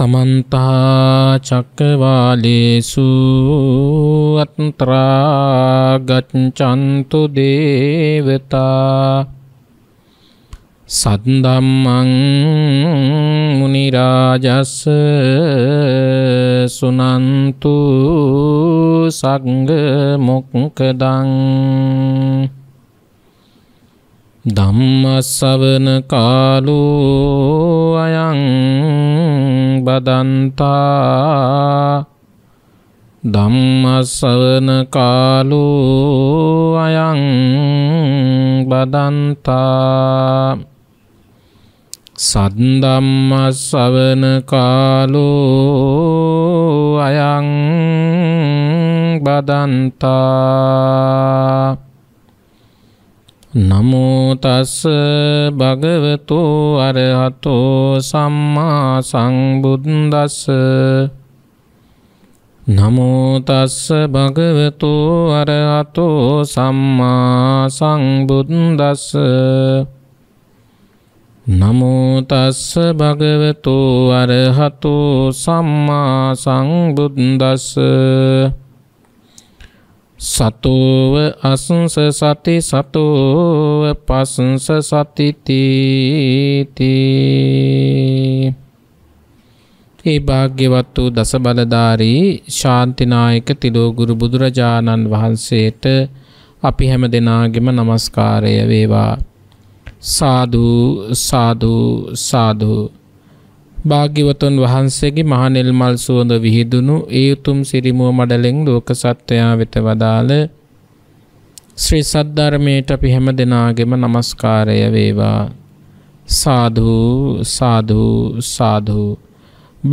සමන්තා චක්කවාලේසු අත්‍රා ගච්ඡන්තු දේවතා සද්දම්මං මුනි රාජස් සුනන්තු සංඝ මොක්කදං ධම්මස්සවන කාලෝ අයං බදන්තා ධම්මස්සවන කාලෝ අයං බදන්තා සද්දම්මස්සවන කාලෝ අයං බදන්තා නමෝ තස් භගවතු අරහතෝ සම්මා සංබුද්දස්ස නමෝ තස් භගවතු අරහතෝ සම්මා සංබුද්දස්ස නමෝ තස් භගවතු අරහතෝ සම්මා සංබුද්දස්ස සතෝව අසංස සති සතෝව පසංස සතිතිති ඒ භාග්‍යවත් වූ දස බලධාරී ශාන්තිනායක තිලෝගුරු බුදුරජාණන් වහන්සේට අපි හැම දෙනාගෙම নমස්කාරය වේවා සාදු සාදු සාදු භාග්‍යවතුන් වහන්සේගේ මහනෙල් මල් සුවඳ විහිදුණු ඒ උතුම් සිරිමුව මඩලෙන් ලෝක සත්වයා වෙත වදාළ ශ්‍රී සද්ධර්මයට අපි හැම දෙනාගෙම নমස්කාරය වේවා සාදු සාදු සාදු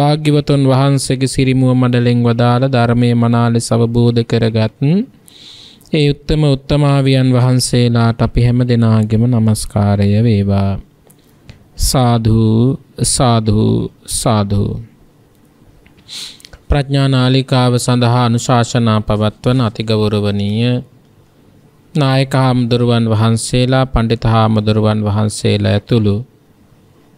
භාග්‍යවතුන් වහන්සේගේ සිරිමුව මඩලෙන් වදාළ ධර්මයේ මනාලෙස අවබෝධ කරගත් ඒ උත්තම උත්තමාවියන් වහන්සේලාට අපි හැම දෙනාගෙම নমස්කාරය වේවා සාධූ සාධූ සාධූ. ප්‍රඥානාලිකාව සඳහා අනුශාසනා පවත්වන අතිගෞරවනීය නායක හාමුදුරුවන් වහන්සේලා පණ්ඩිත හාමුදුරුවන් වහන්සේලා ඇතුළු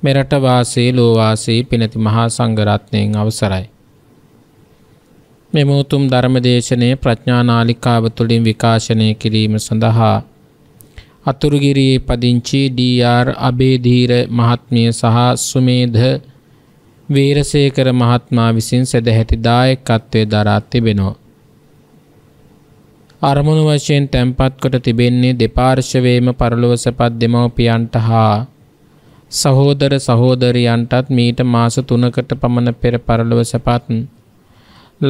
මෙරට වාසී ලෝවාසී පිනති මහා සංඝරත්නයෙන් අවසරයි. මෙම උතුම් ධර්මදේශනයේ ප්‍රඥානාලිකාව තුළින් විකාශනය කිරීම සඳහා අතුරුගිරියේ පදිංචි ඩී.ආර්. අබේධීර මහත්මිය සහ සුමේධ වීරසේකර මහත්මා විසින් සදැහැති දායකත්වයේ දරා තිබෙනවා. අරමුණු වශයෙන් තැන්පත් කොට තිබෙන්නේ දෙපාර්ශවයේම පරලොවසපත් දෙමව්පියන්ට හා සහෝදර සහෝදරියන්ටත් මීට මාස 3කට පමණ පෙර පරලොව සපත්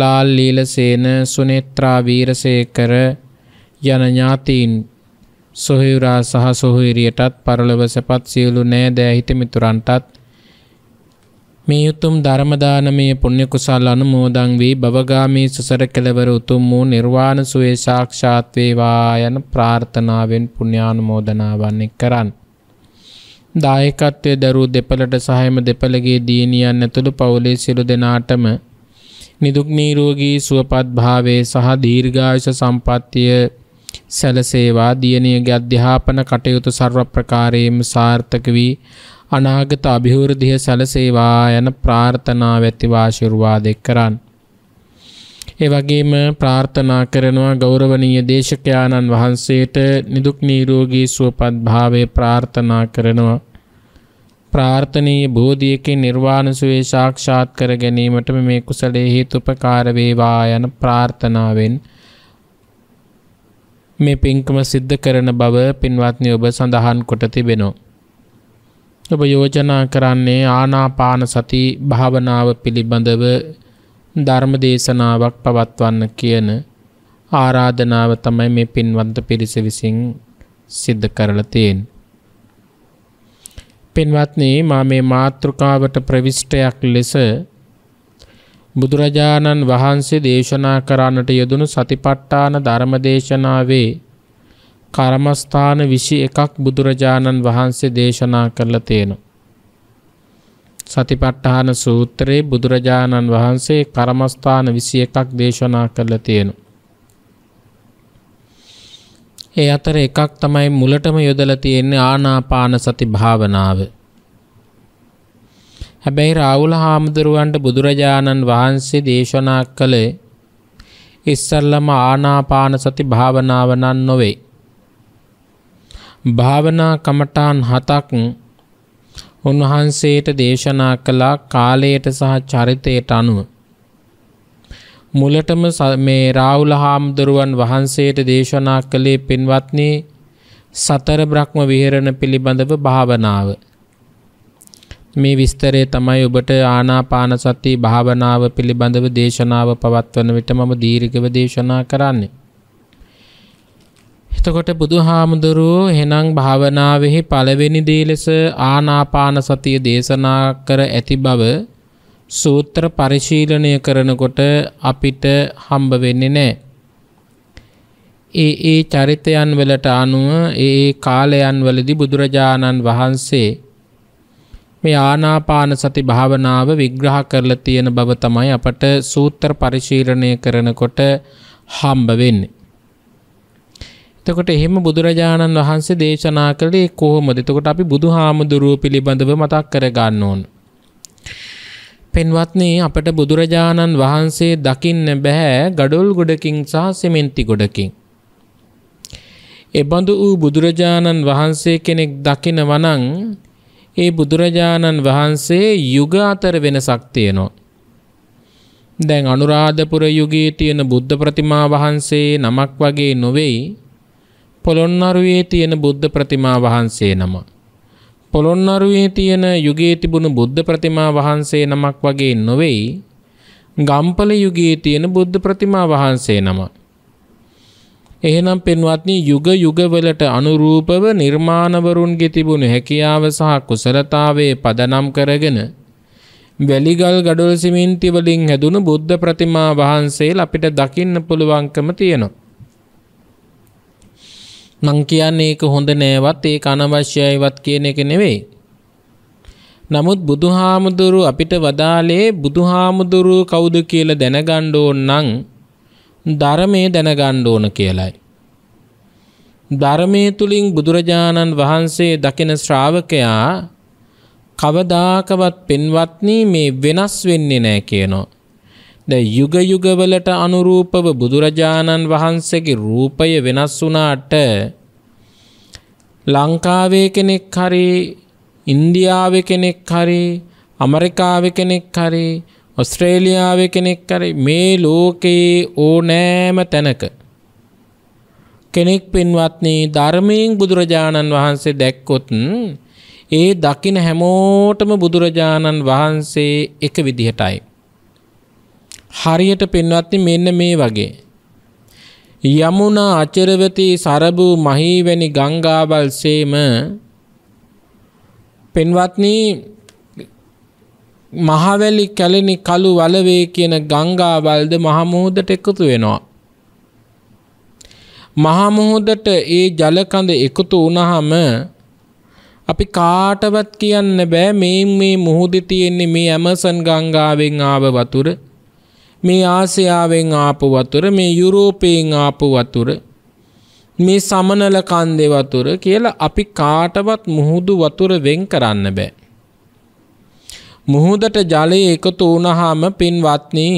ලාල් ලීලසේන සුනේත්‍රා වීරසේකර යන ඥාතීන් සොහිවුරා සහ සොහිරියටත් පරලොව සැපත් සියලු නෑදෑ හිතමිතුරන්ටත් මේ උතුම් ධර්මදානමය පුණ්‍ය කුසල් අනුමෝදන් වී භවගාමී සසර කෙලවර උතුම් වූ නිර්වාණ සුවේ සාක්ෂාත් වේවා යන ප්‍රාර්ථනාවෙන් පුණ්‍යානුමෝදනාවන් කරන්. දායකත්වයේ දරු දෙපළට සහායම දෙපළගේ දියණියන් ඇතුළු පවුලේ සියලු දෙනාටම නිදුක් නිරෝගී සුවපත් භාවයේ සහ දීර්ඝායුෂ සම්පන්නිය සැලසේවා දියණියගේ අධ්‍යාපන කටයුතු ਸਰව ප්‍රකාරයෙන්ම සාර්ථක වී අනාගත અભිවෘද්ධිය සැලසේවා යන ප්‍රාර්ථනාව ඇතිව ආශිර්වාද කරන්. ඒ වගේම ප්‍රාර්ථනා කරනවා ගෞරවනීය දේශකයාණන් වහන්සේට නිදුක් නිරෝගී සුවපත් භාවය ප්‍රාර්ථනා කරනවා. ප්‍රාර්ථනීය බෝධියකින් නිර්වාණ සුවේ සාක්ෂාත් කර ගැනීමට මේ කුසලයේ හේතුපකාර වේවා යන ප්‍රාර්ථනාවෙන් මේ පින්කම සිද්ධ කරන බව පින්වත්නි ඔබ සඳහන් කොට තිබෙනවා. ඔබ යෝජනා කරන්නේ ආනාපාන සති භාවනාව පිළිබඳව ධර්ම දේශනාවක් පවත්වන්න කියන ආරාධනාව තමයි මේ පින්වන්ත පිරිස විසින් සිද්ධ කරලා තියෙන්නේ. පින්වත්නි මා මේ මාතෘකාවට ප්‍රවිෂ්ටයක් ලෙස බුදුරජාණන් වහන්සේ දේශනා කරන්නට යෙදුණු සතිපට්ඨාන ධර්මදේශනාවේ කර්මස්ථාන 21ක් බුදුරජාණන් වහන්සේ දේශනා කරලා තියෙනවා. සතිපට්ඨාන සූත්‍රයේ බුදුරජාණන් වහන්සේ කර්මස්ථාන 21ක් දේශනා කරලා තියෙනවා. ඒ අතර එකක් තමයි මුලටම යොදලා තියෙන්නේ ආනාපාන සති භාවනාවේ හැබැයි රාහුල හාමුදුරුවන්ට බුදුරජාණන් වහන්සේ දේශනා කළේ ඉස්සල්ලම ආනාපාන සති භාවනාව නම් නොවේ. භාවනා කමඨාන් හතක් උන්වහන්සේට දේශනා කළා කාලයට සහ චරිතයට අනුව. මුලටම මේ රාහුල හාමුදුරුවන් වහන්සේට දේශනා කළේ පින්වත්නි සතර බ්‍රහ්ම විහරණ පිළිබඳව භාවනාව. මේ විස්තරය තමයි ඔබට ආනාපාන සති භාවනාව පිළිබඳව දේශනාව පවත්වන විට මම දීර්ඝව දේශනා කරන්නේ. එතකොට බුදුහාමුදුරුවෝ එහෙනම් භාවනාවෙහි පළවෙනි දේ ලෙස ආනාපාන සතිය දේශනා කර ඇති බව සූත්‍ර පරිශීලනය කරනකොට අපිට හම්බ වෙන්නේ නැහැ. ඒ ඒ චරිතයන් වලට අනුව ඒ කාලයන් වලදී බුදුරජාණන් වහන්සේ මේ ආනාපාන සති භාවනාව විග්‍රහ කරලා තියෙන බව තමයි අපට සූත්‍ර පරිශීලනය කරනකොට හම්බ වෙන්නේ. එතකොට එහෙම බුදුරජාණන් වහන්සේ දේශනා කළේ කොහොමද? එතකොට අපි බුදුහාමුදුරුව පිළිබඳව මතක් කර ගන්න ඕන. පෙන්වත්නි අපට බුදුරජාණන් වහන්සේ දකින්න බෑ gadol ගොඩකින් සහ සිමෙන්ති ගොඩකින්. එබඳු වූ බුදුරජාණන් වහන්සේ කෙනෙක් දකිනවනම් ඒ බුදුරජාණන් වහන්සේ යුග අතර වෙනසක් තියෙනවා. දැන් අනුරාධපුර යුගයේ තියෙන බුද්ධ ප්‍රතිමා වහන්සේ නමක් වගේ නොවෙයි පොළොන්නරුවේ තියෙන බුද්ධ ප්‍රතිමා වහන්සේ නම. පොළොන්නරුවේ තියෙන යුගයේ තිබුණු බුද්ධ ප්‍රතිමා වහන්සේ නමක් වගේ නොවෙයි ගම්පල යුගයේ තියෙන බුද්ධ ප්‍රතිමා වහන්සේ නමක්. එහෙනම් පෙන්වත්නි යුග යුගවලට අනුරූපව නිර්මාණවරුන්ගේ තිබුණු හැකියාව සහ කුසලතාවේ පදනම් කරගෙන වැලිගල් ගඩොල් සිමෙන්ති වලින් හැදුණු බුද්ධ ප්‍රතිමා වහන්සේලා අපිට දකින්න පුළුවන්කම තියෙනවා. මං කියන්නේ ඒක හොඳ නෑවත් ඒක අනවශ්‍යයිවත් කියන එක නෙවෙයි. නමුත් බුදුහාමුදුරු අපිට වදාලේ බුදුහාමුදුරු කවුද කියලා දැනගන්න ඕන නම් ධර්මයේ දැනගන්න ඕන කියලයි. ධර්මයේ තුලින් බුදුරජාණන් වහන්සේ දකින ශ්‍රාවකයා කවදාකවත් පින්වත්නි මේ වෙනස් වෙන්නේ නැහැ කියනවා. දැන් යුග යුගවලට අනුරූපව බුදුරජාණන් වහන්සේගේ රූපය වෙනස් වුණාට ලංකාවේ කෙනෙක් හරි ඉන්දියාවේ කෙනෙක් හරි ඇමරිකාවේ කෙනෙක් හරි ඔස්ට්‍රේලියාව කෙනෙක් කරේ මේ ලෝකයේ ඕනෑම තැනක කෙනෙක් පින්වත්නි ධර්මයෙන් බුදුරජාණන් වහන්සේ දැක්කොත් ඒ දකින හැමෝටම බුදුරජාණන් වහන්සේ එක විදිහටයි. හරියට පින්වත්නි මෙන්න මේ වගේ. යමුනා අචරවතී සරබු මහීවැනි ගංගාවල් සේම පින්වත්නි මහවැලි කැලෙනි කළු වලවේ කියන ගංගාවල්ද මහමුහුදට එකතු වෙනවා. මහමුහුදට ඒ ජලකඳ එකතු වුණහම අපි කාටවත් කියන්න බෑ මේ මේ මුහුදේ තියෙන්නේ මේ ඇමසන් ගංගාවෙන් ආව වතුර මේ ආසියාවෙන් ආපු වතුර මේ යුරෝපයෙන් ආපු වතුර මේ සමනල කන්දේ වතුර කියලා අපි කාටවත් මුහුදු වතුර වෙන් කරන්න බෑ මුහුදට ජලය එකතු වුණාම පින්වත්නි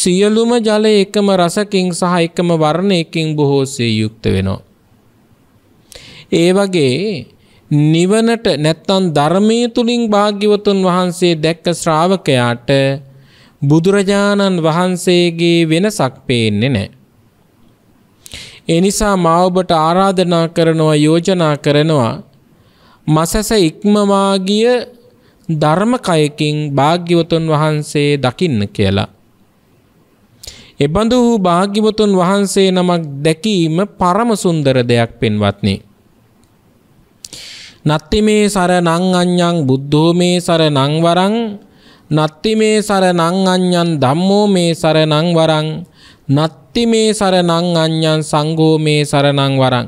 සියලුම ජලය එකම රසකින් සහ එකම වර්ණයකින් බොහෝසේ යුක්ත වෙනවා. ඒ වගේ නිවනට නැත්තම් ධර්මයේ තුලින් භාග්‍යවතුන් වහන්සේ දැක්ක ශ්‍රාවකයාට බුදුරජාණන් වහන්සේගේ වෙනසක් පේන්නේ නැහැ. ඒ නිසා මා ඔබට ආරාධනා කරනවා යෝජනා කරනවා මසස ඉක්මවා ගිය ධර්මකයකින් භාග්‍යවතුන් වහන්සේ දකින්න කියලා. එබඳු වූ භාග්‍යවතුන් වහන්සේ නමක් දැකීම පරම සුන්දර දෙයක් පෙන්වත්නි. නත්ති මේ සරණං අඤ්ඤං බුද්ධෝ මේ සරණං වරං නත්ති මේ සරණං අඤ්ඤං ධම්මෝ මේ සරණං වරං නත්ති මේ සරණං අඤ්ඤං සංඝෝ මේ සරණං වරං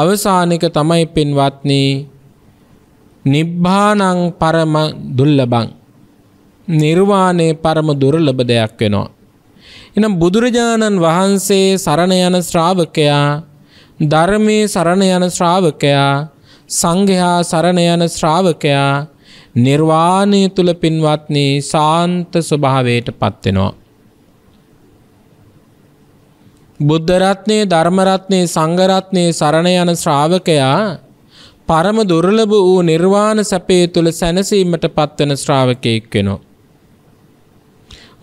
අවසානික තමයි පින්වත්නි නිබ්බානං පරම දුර්ලභං නිර්වාණය පරම දුර්ලභ දෙයක් වෙනවා. එනම් බුදුරජාණන් වහන්සේ සරණ යන ශ්‍රාවකයා ධර්මයේ සරණ යන ශ්‍රාවකයා සංඝයා සරණ යන ශ්‍රාවකයා නිර්වාණය තුල පින්වත්නි සාන්ත ස්වභාවයට පත් වෙනවා. බුද්ධ රත්නේ ධර්ම රත්නේ සංඝ රත්නේ සරණ යන ශ්‍රාවකයා පරම දුර්ලභ වූ නිර්වාණ සැපේ තුළ සැනසීමට පත්වන ශ්‍රාවකයෙක් වෙනවා.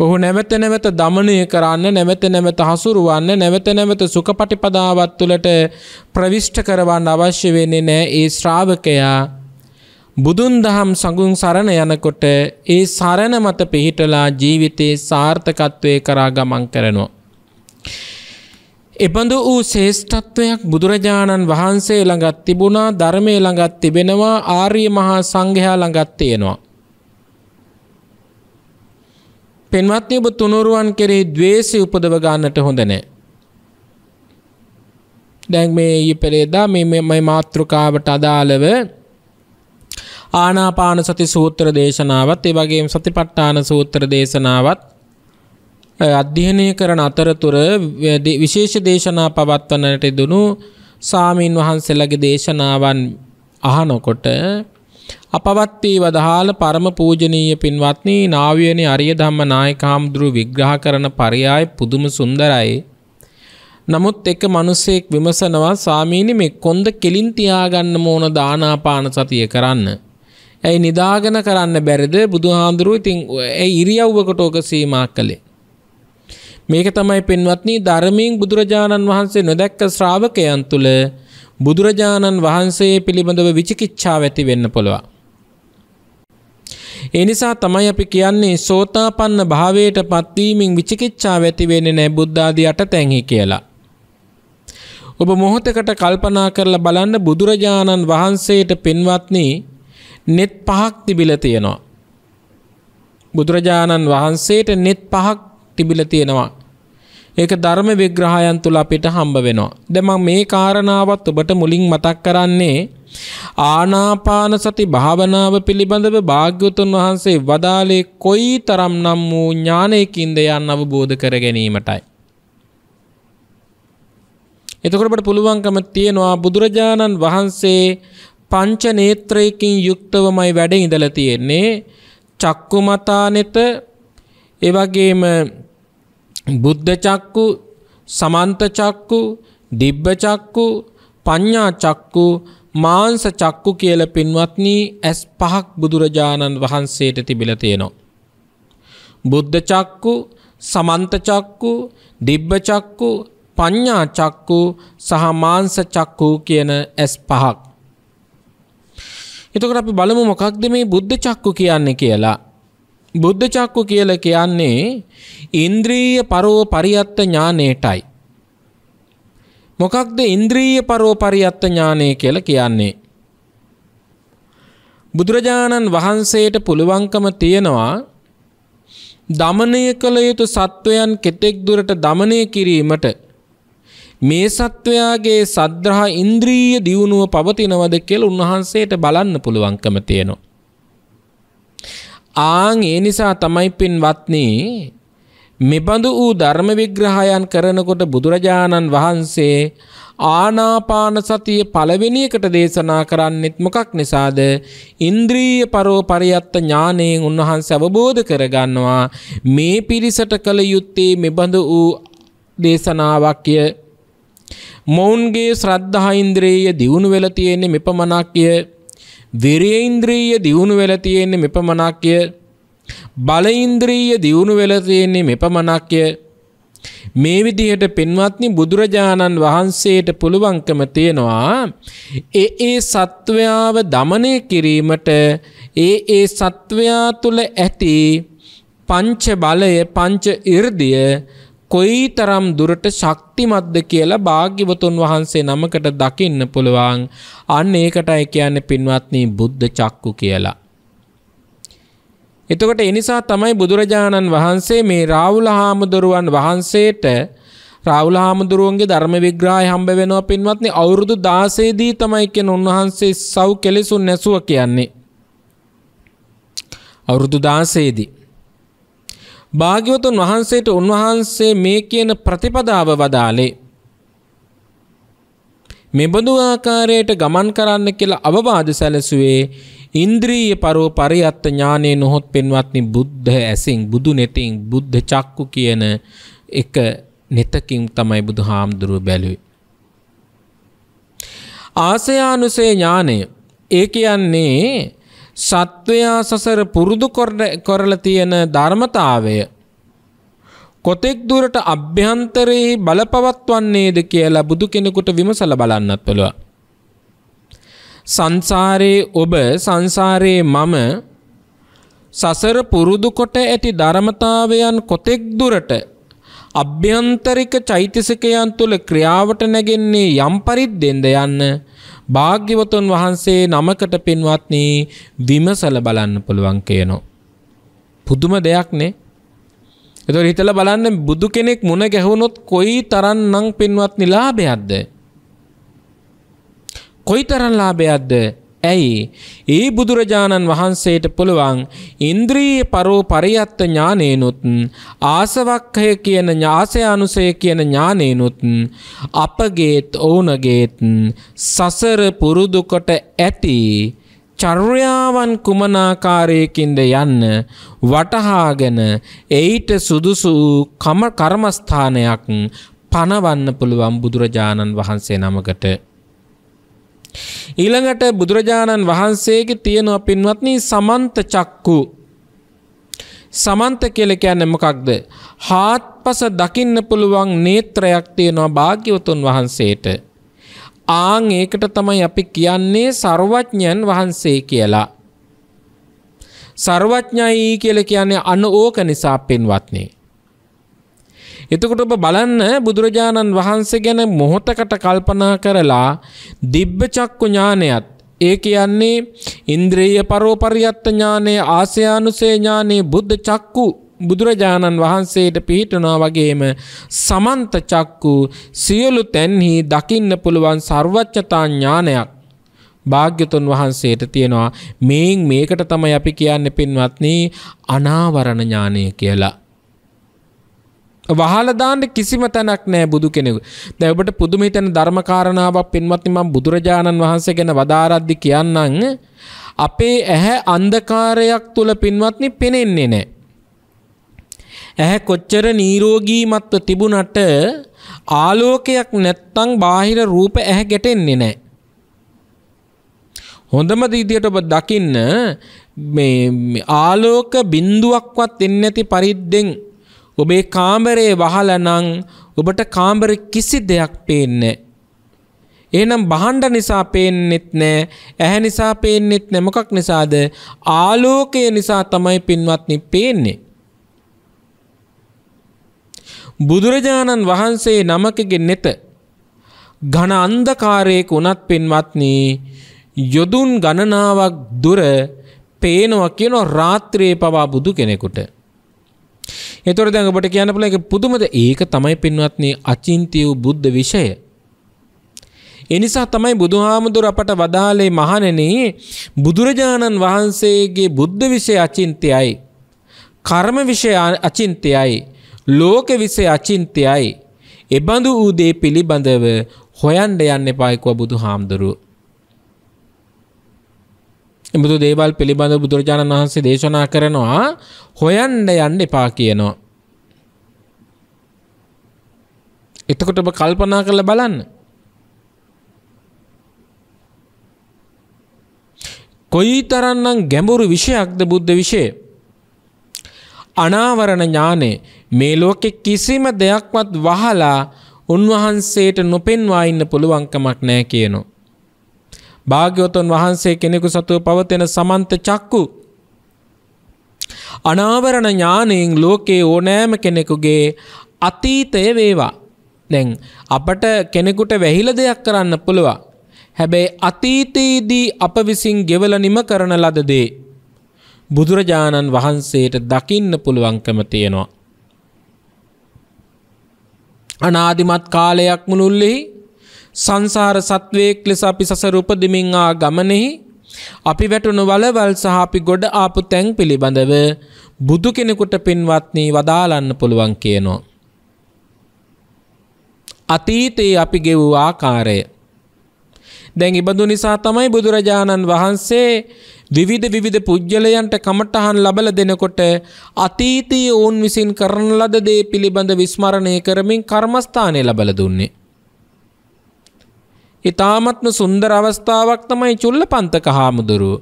ඔහු නැවත නැවත දමනය කරන්න නැවත නැවත හසුරුවන්න නැවත නැවත සුඛපටිපදාවත් තුළට ප්‍රවිෂ්ඨ කරවන්න අවශ්‍ය වෙන්නේ නැහැ ඒ ශ්‍රාවකයා බුදුන් දහම් සඟුන් සරණ යනකොට ඒ සරණ මත පිහිටලා ජීවිතේ සාර්ථකත්වයේ කරා ගමන් කරනවා එබඳු වූ ශේෂ්ඨත්වයක් බුදුරජාණන් වහන්සේ ළඟත් තිබුණා ධර්මය ළඟත් තිබෙනවා ආර්ය මහා සංඝයා ළඟත් තියෙනවා. පෙන්වත්නි ඔබ තුනුරුවන් කෙරෙහි ද්වේෂය උපදව ගන්නට හොඳ නැහැ. දැන් මේ ඊයේ පෙරේදා මේ මේ මාත්‍රකාවට අදාළව ආනාපාන සති සූත්‍ර දේශනාවත් ඒ වගේම සතිපට්ඨාන සූත්‍ර දේශනාවත් අධ්‍යයනය කරන අතරතුර විශේෂ දේශනා පවත්වන්නට දුණු සාමීන් වහන්සේලාගේ දේශනාවන් අහනකොට අපවත් වී වදහාල පරම පූජනීය පින්වත්නි නාවියනේ අරිය ධම්ම නායක හාමුදුරු විග්‍රහ කරන පරයය පුදුම සුන්දරයි. නමුත් එක මිනිසෙක් විමසනවා සාමීනි මේ කොන්ද කෙලින් තියාගන්න ඕන දානාපාන සතිය කරන්න. ඇයි නිදාගෙන කරන්න බැරිද බුදුහාඳුරු ඉතින් ඒ ඉරියව්වකට ඕක සීමා කළේ. මේක තමයි පින්වත්නි ධර්මයෙන් බුදුරජාණන් වහන්සේ නොදැක්ක ශ්‍රාවකයන් තුළ බුදුරජාණන් වහන්සේ පිළිබඳව විචිකිච්ඡාව ඇති වෙන්න පුළුවන්. ඒ නිසා තමයි අපි කියන්නේ සෝතාපන්න භාවයට පත්වීමෙන් විචිකිච්ඡාව ඇති වෙන්නේ නැහැ බුද්ධ ආදී අටතැන්හි කියලා. ඔබ මොහොතකට කල්පනා කරලා බලන්න බුදුරජාණන් වහන්සේට පින්වත්නි net පහක් තිබිලා තියෙනවා. බුදුරජාණන් වහන්සේට net පහක් තිබිල තියෙනවා. ඒක ධර්ම විග්‍රහයන් තුළ අපිට හම්බ වෙනවා. දැන් මම මේ කාරණාවත් ඔබට මුලින් මතක් කරන්නේ ආනාපාන සති භාවනාව පිළිබඳව භාග්‍යවතුන් වහන්සේ වදාළේ කොයි තරම්නම් වූ ඥානයකින්ද යන්න අවබෝධ කර ගැනීමටයි. එතකොට අපට පුළුවන්කම තියෙනවා බුදුරජාණන් වහන්සේ පංච නේත්‍රයකින් යුක්තවමයි වැඩ ඉඳලා තියෙන්නේ. චක්කුමතානෙත ඒ වගේම බුද්ධ චක්කු, සමන්ත චක්කු, දිබ්බ චක්කු, පඤ්ඤා චක්කු, මාංශ චක්කු කියලා පින්වත්නි ඇස් පහක් බුදුරජාණන් වහන්සේට තිබිලා තියෙනවා. බුද්ධ චක්කු, සමන්ත චක්කු, දිබ්බ චක්කු, පඤ්ඤා චක්කු සහ මාංශ චක්කු කියන ඇස් පහක්. එතකොට අපි බලමු මොකක්ද මේ බුද්ධ චක්කු කියන්නේ කියලා. බුද්ධ චක්කු කියලා කියන්නේ ඉන්ද්‍රිය පරෝ පරියත්ත ඥානයටයි. මොකක්ද ඉන්ද්‍රිය පරෝ පරියත්ත ඥානය කියලා කියන්නේ? බුදුරජාණන් වහන්සේට පුළුවන්කම තියනවා දමනය කළ යුතු සත්වයන් කෙතෙක් දුරට දමනය කිරීමට මේ සත්වයාගේ සද්ධා ඉන්ද්‍රිය දියුණුව පවතිනවද කියලා උන්වහන්සේට බලන්න පුළුවන්කම තියෙනවා. ආන් ඒ නිසා තමයි පින්වත්නි මෙබඳු වූ ධර්ම විග්‍රහයන් කරනකොට බුදුරජාණන් වහන්සේ ආනාපාන සතිය පළවෙනි එකට දේශනා කරන්නෙත් මොකක් නිසාද? ඉන්ද්‍රිය පරෝ පරියත්ත ඥාණයෙන් උන්වහන්සේ අවබෝධ කරගන්නවා මේ පිරිසට කල යුත්තේ මෙබඳු වූ දේශනාවක්ය. මොවුන්ගේ ශ්‍රද්ධා ඉන්ද්‍රිය දියුණු වෙලා තියෙන්නේ මෙපමණක්ය. දිරේන්ද්‍රීය දියුණු වෙලා තියෙන්නේ මෙපමණක්ය. බලේන්ද්‍රීය දියුණු වෙලා තියෙන්නේ මෙපමණක්ය. මේ විදිහට පින්වත්නි බුදුරජාණන් වහන්සේට පුළුවන්කම තියෙනවා ඒ ඒ සත්වයාව দমনය කිරීමට ඒ ඒ සත්වයා තුල ඇති පංච බලය පංච 이르දිය කොයි තරම් දුරට ශක්තිමත්ද කියලා භාග්‍යවතුන් වහන්සේ නමකට දකින්න පුළුවන් අන්න ඒකටයි කියන්නේ පින්වත්නි බුද්ධ චක්කු කියලා. එතකොට එනිසා තමයි බුදුරජාණන් වහන්සේ මේ රාහුල හාමුදුරුවන් වහන්සේට රාහුල හාමුදුරුවන්ගේ ධර්ම විග්‍රහය හම්බ වෙනවා පින්වත්නි අවුරුදු 16 දී තමයි කියන උන්වහන්සේ සව් කෙලෙසුන් නැසුව කියන්නේ. අවුරුදු 16 දී භාග්‍යවතුන් වහන්සේට උන්වහන්සේ මේ කියන ප්‍රතිපදාව වදාලේ. මෙබඳු ආකාරයට ගමන් කරන්න කියලා අවවාද සැලසුවේ ඉන්ද්‍රිය පරෝ පරියත්ත ඥානය නොහොත් පෙන්වත්නි බුද්ධ ඇසින් බුදු නෙතින් බුද්ධ චක්කු කියන එක නෙතකින් තමයි බුදු හාමුදුරුව බැලුවේ. ආසයානුසේ ඥානය ඒ කියන්නේ සත්වයා සසර පුරුදු කොරල තියෙන ධර්මතාවය කොතෙක් දුරට අභ්‍යන්තරයේ බලපවත්වන්නේද කියලා බුදු කෙනෙකුට විමසල බලන්නත් පුළුවන්. සංසාරයේ ඔබ සංසාරයේ මම සසර පුරුදු කොට ඇති ධර්මතාවයන් කොතෙක් දුරට අභ්‍යන්තරික චෛතසිකයන් තුළ ක්‍රියාවට නැගෙන්නේ යම් පරිද්දෙන්ද යන්න භාග්‍යවතුන් වහන්සේ නමකට පින්වත්නි විමසල බලන්න පුළුවන් කියනෝ. පුදුම දෙයක් නේ. එතකොට හිතලා බලන්න බුදු කෙනෙක් මුණ ගැහුනොත් කොයි තරම්නම් පින්වත්නි ලාභයක්ද? කොයි තරම් ලාභයක්ද? ඇයි ඒ බුදුරජාණන් වහන්සේට පුළුවන් ඉන්ද්‍රීය පරෝ පරියත්ත ඥානේනුත් ආසවක්ඛය කියන ඥාසය අනුසය කියන ඥානේනුත් අපගේත් ඔවුනගේත් සසර පුරුදු කොට ඇති චර්යාවන් කුමනාකාරයකින්ද යන්න වටහාගෙන එයිට සුදුසු කම කර්මස්ථානයක් පනවන්න පුළුවන් බුදුරජාණන් වහන්සේ නමකට ඊළඟට බුදුරජාණන් වහන්සේගේ තියෙනවා පින්වත්නි සමන්ත චක්කු සමන්ත කියලා කියන්නේ මොකක්ද? හාත්පස දකින්න පුළුවන් නේත්‍රයක් තියෙනවා භාග්‍යවතුන් වහන්සේට. ආන් ඒකට තමයි අපි කියන්නේ ਸਰවඥන් වහන්සේ කියලා. ਸਰවඥයි කියලා කියන්නේ අන ඕක නිසා පින්වත්නි. එතකොට ඔබ බලන්න බුදුරජාණන් වහන්සේ ගැන මොහොතකට කල්පනා කරලා දිබ්බ චක්කු ඥානයත් ඒ කියන්නේ ඉන්ද්‍රිය පරෝපරියත්ත ඥානයේ ආසයානුසේ ඥානයේ බුද්ධ චක්කු බුදුරජාණන් වහන්සේට පිහිටනවා වගේම සමන්ත චක්කු සියලු තැන්හි දකින්න පුළුවන් ਸਰවඥතා ඥානයක් භාග්‍යතුන් වහන්සේට තියෙනවා මේන් මේකට තමයි අපි කියන්නේ පින්වත්නි අනාවරණ ඥානය කියලා වහලදාන්න කිසිම තැනක් නෑ බුදු කෙනෙකු දැවට පුදුමිතන ධර්මකාරණාවක් පෙන්වත්නිම බුදුරජාණන් වහන්සේ ගැන වදාරද්දි කියන්නන් අපේ ඇහැ අන්දකාරයක් තුළ පින්වත්නි පෙනෙන්නේ නෑ. ඇහැ කොච්චර නීරෝගීමත්ව තිබුණට ආලෝකයක් නැත්තං බාහිර රූප ඇහැ ගැටෙන්නේ නෑ. හොඳම දීදියට ඔබ දකින්න මේ ආලෝක බින්දුවක්වත් එන්නේ නැති පරිද්දෙන් ඔබේ කාමරයේ වහලනං ඔබට කාම්බර කිසි දෙයක් පේන්නේ. එහෙනම් බහන්ඩ නිසා පේන්නෙත් නෑ ඇහැ නිසා පේන්නෙත් නැමකක් නිසාද ආලෝකය නිසා තමයි පින්වත්නි පේන්නේ. බුදුරජාණන් වහන්සේ නමකගේ නෙත ඝන අන්ධකාරයක උනත් පින්වත්නි යොදුන් ගණනාවක් දුර පේනවා කියන රාත්‍රියේ පවා බුදු කෙනෙකුට එතොර දැන් ඔබට කියන්න පුළුවන් ඒක පුදුමද ඒක තමයි පින්වත්නි අචින්තිය වූ බුද්ධ විෂය ඒ නිසා තමයි බුදුහාමුදුර අපට වදාළේ මහණෙනි බුදුරජාණන් වහන්සේගේ බුද්ධ විෂය අචින්තයයි කර්ම විෂය අචින්තයයි ලෝක විෂය අචින්තයයි එබඳු වූ දේ පිළිබඳව හොයන්න යන්න එපා කිව්වා බුදුහාමුදුරුවෝ එබඳු දේවල් පිළිබඳ බුදුරජාණන් වහන්සේ දේශනා කරනවා හොයන්න යන්න එපා කියනවා. එතකොට ඔබ කල්පනා කරලා බලන්න. කොයිතරම්නම් ගැඹුරු විෂයක්ද බුද්ධ විෂය? අනාවරණ ඥානෙ මේ ලෝකෙ කිසිම දෙයක්වත් වහලා උන්වහන්සේට නොපෙන්වා ඉන්න පුළුවන්කමක් නැහැ කියනවා. භාග්‍යවතුන් වහන්සේ කෙනෙකු සතුව පවතින සමන්ත චක්කු අනාවරණ ඥානයෙන් ලෝකේ ඕනෑම කෙනෙකුගේ අතීතය වේවා. දැන් අපට කෙනෙකුට වැහිල දෙයක් කරන්න පුළුවන්. හැබැයි අතීතයේදී අප විසින් ගෙවල නිම කරන ලද දේ බුදුරජාණන් වහන්සේට දකින්න පුළුවන්කම තියෙනවා. අනාදිමත් කාලයක් මුළුල්ලෙහි සංසාර සත්වයෙක් ලෙස අපි සසර උපදිමින් ආ ගමනෙහි අපි වැටුණු වලවල් සහ අපි ගොඩ ආපු තැන් පිළිබඳව බුදු කෙනෙකුට පින්වත්නි වදාලන්න පුළුවන් කියනවා. අතීතයේ අපි ගෙවූ ආකාරය. දැන් ඉබඳු නිසා තමයි බුදුරජාණන් වහන්සේ විවිධ විවිධ පුද්ගලයන්ට කමටහන් ලබල දෙනකොට අතීතයේ ඔවුන් විසින් කරන ලද දේ පිළිබඳ විස්මරණය කරමින් කර්මස්ථානය ලබල දුන්නේ. ඉතාමත්ම සුන්දර අවස්ථාවක් තමයි චුල්ල පන්තක හාමුදුරු.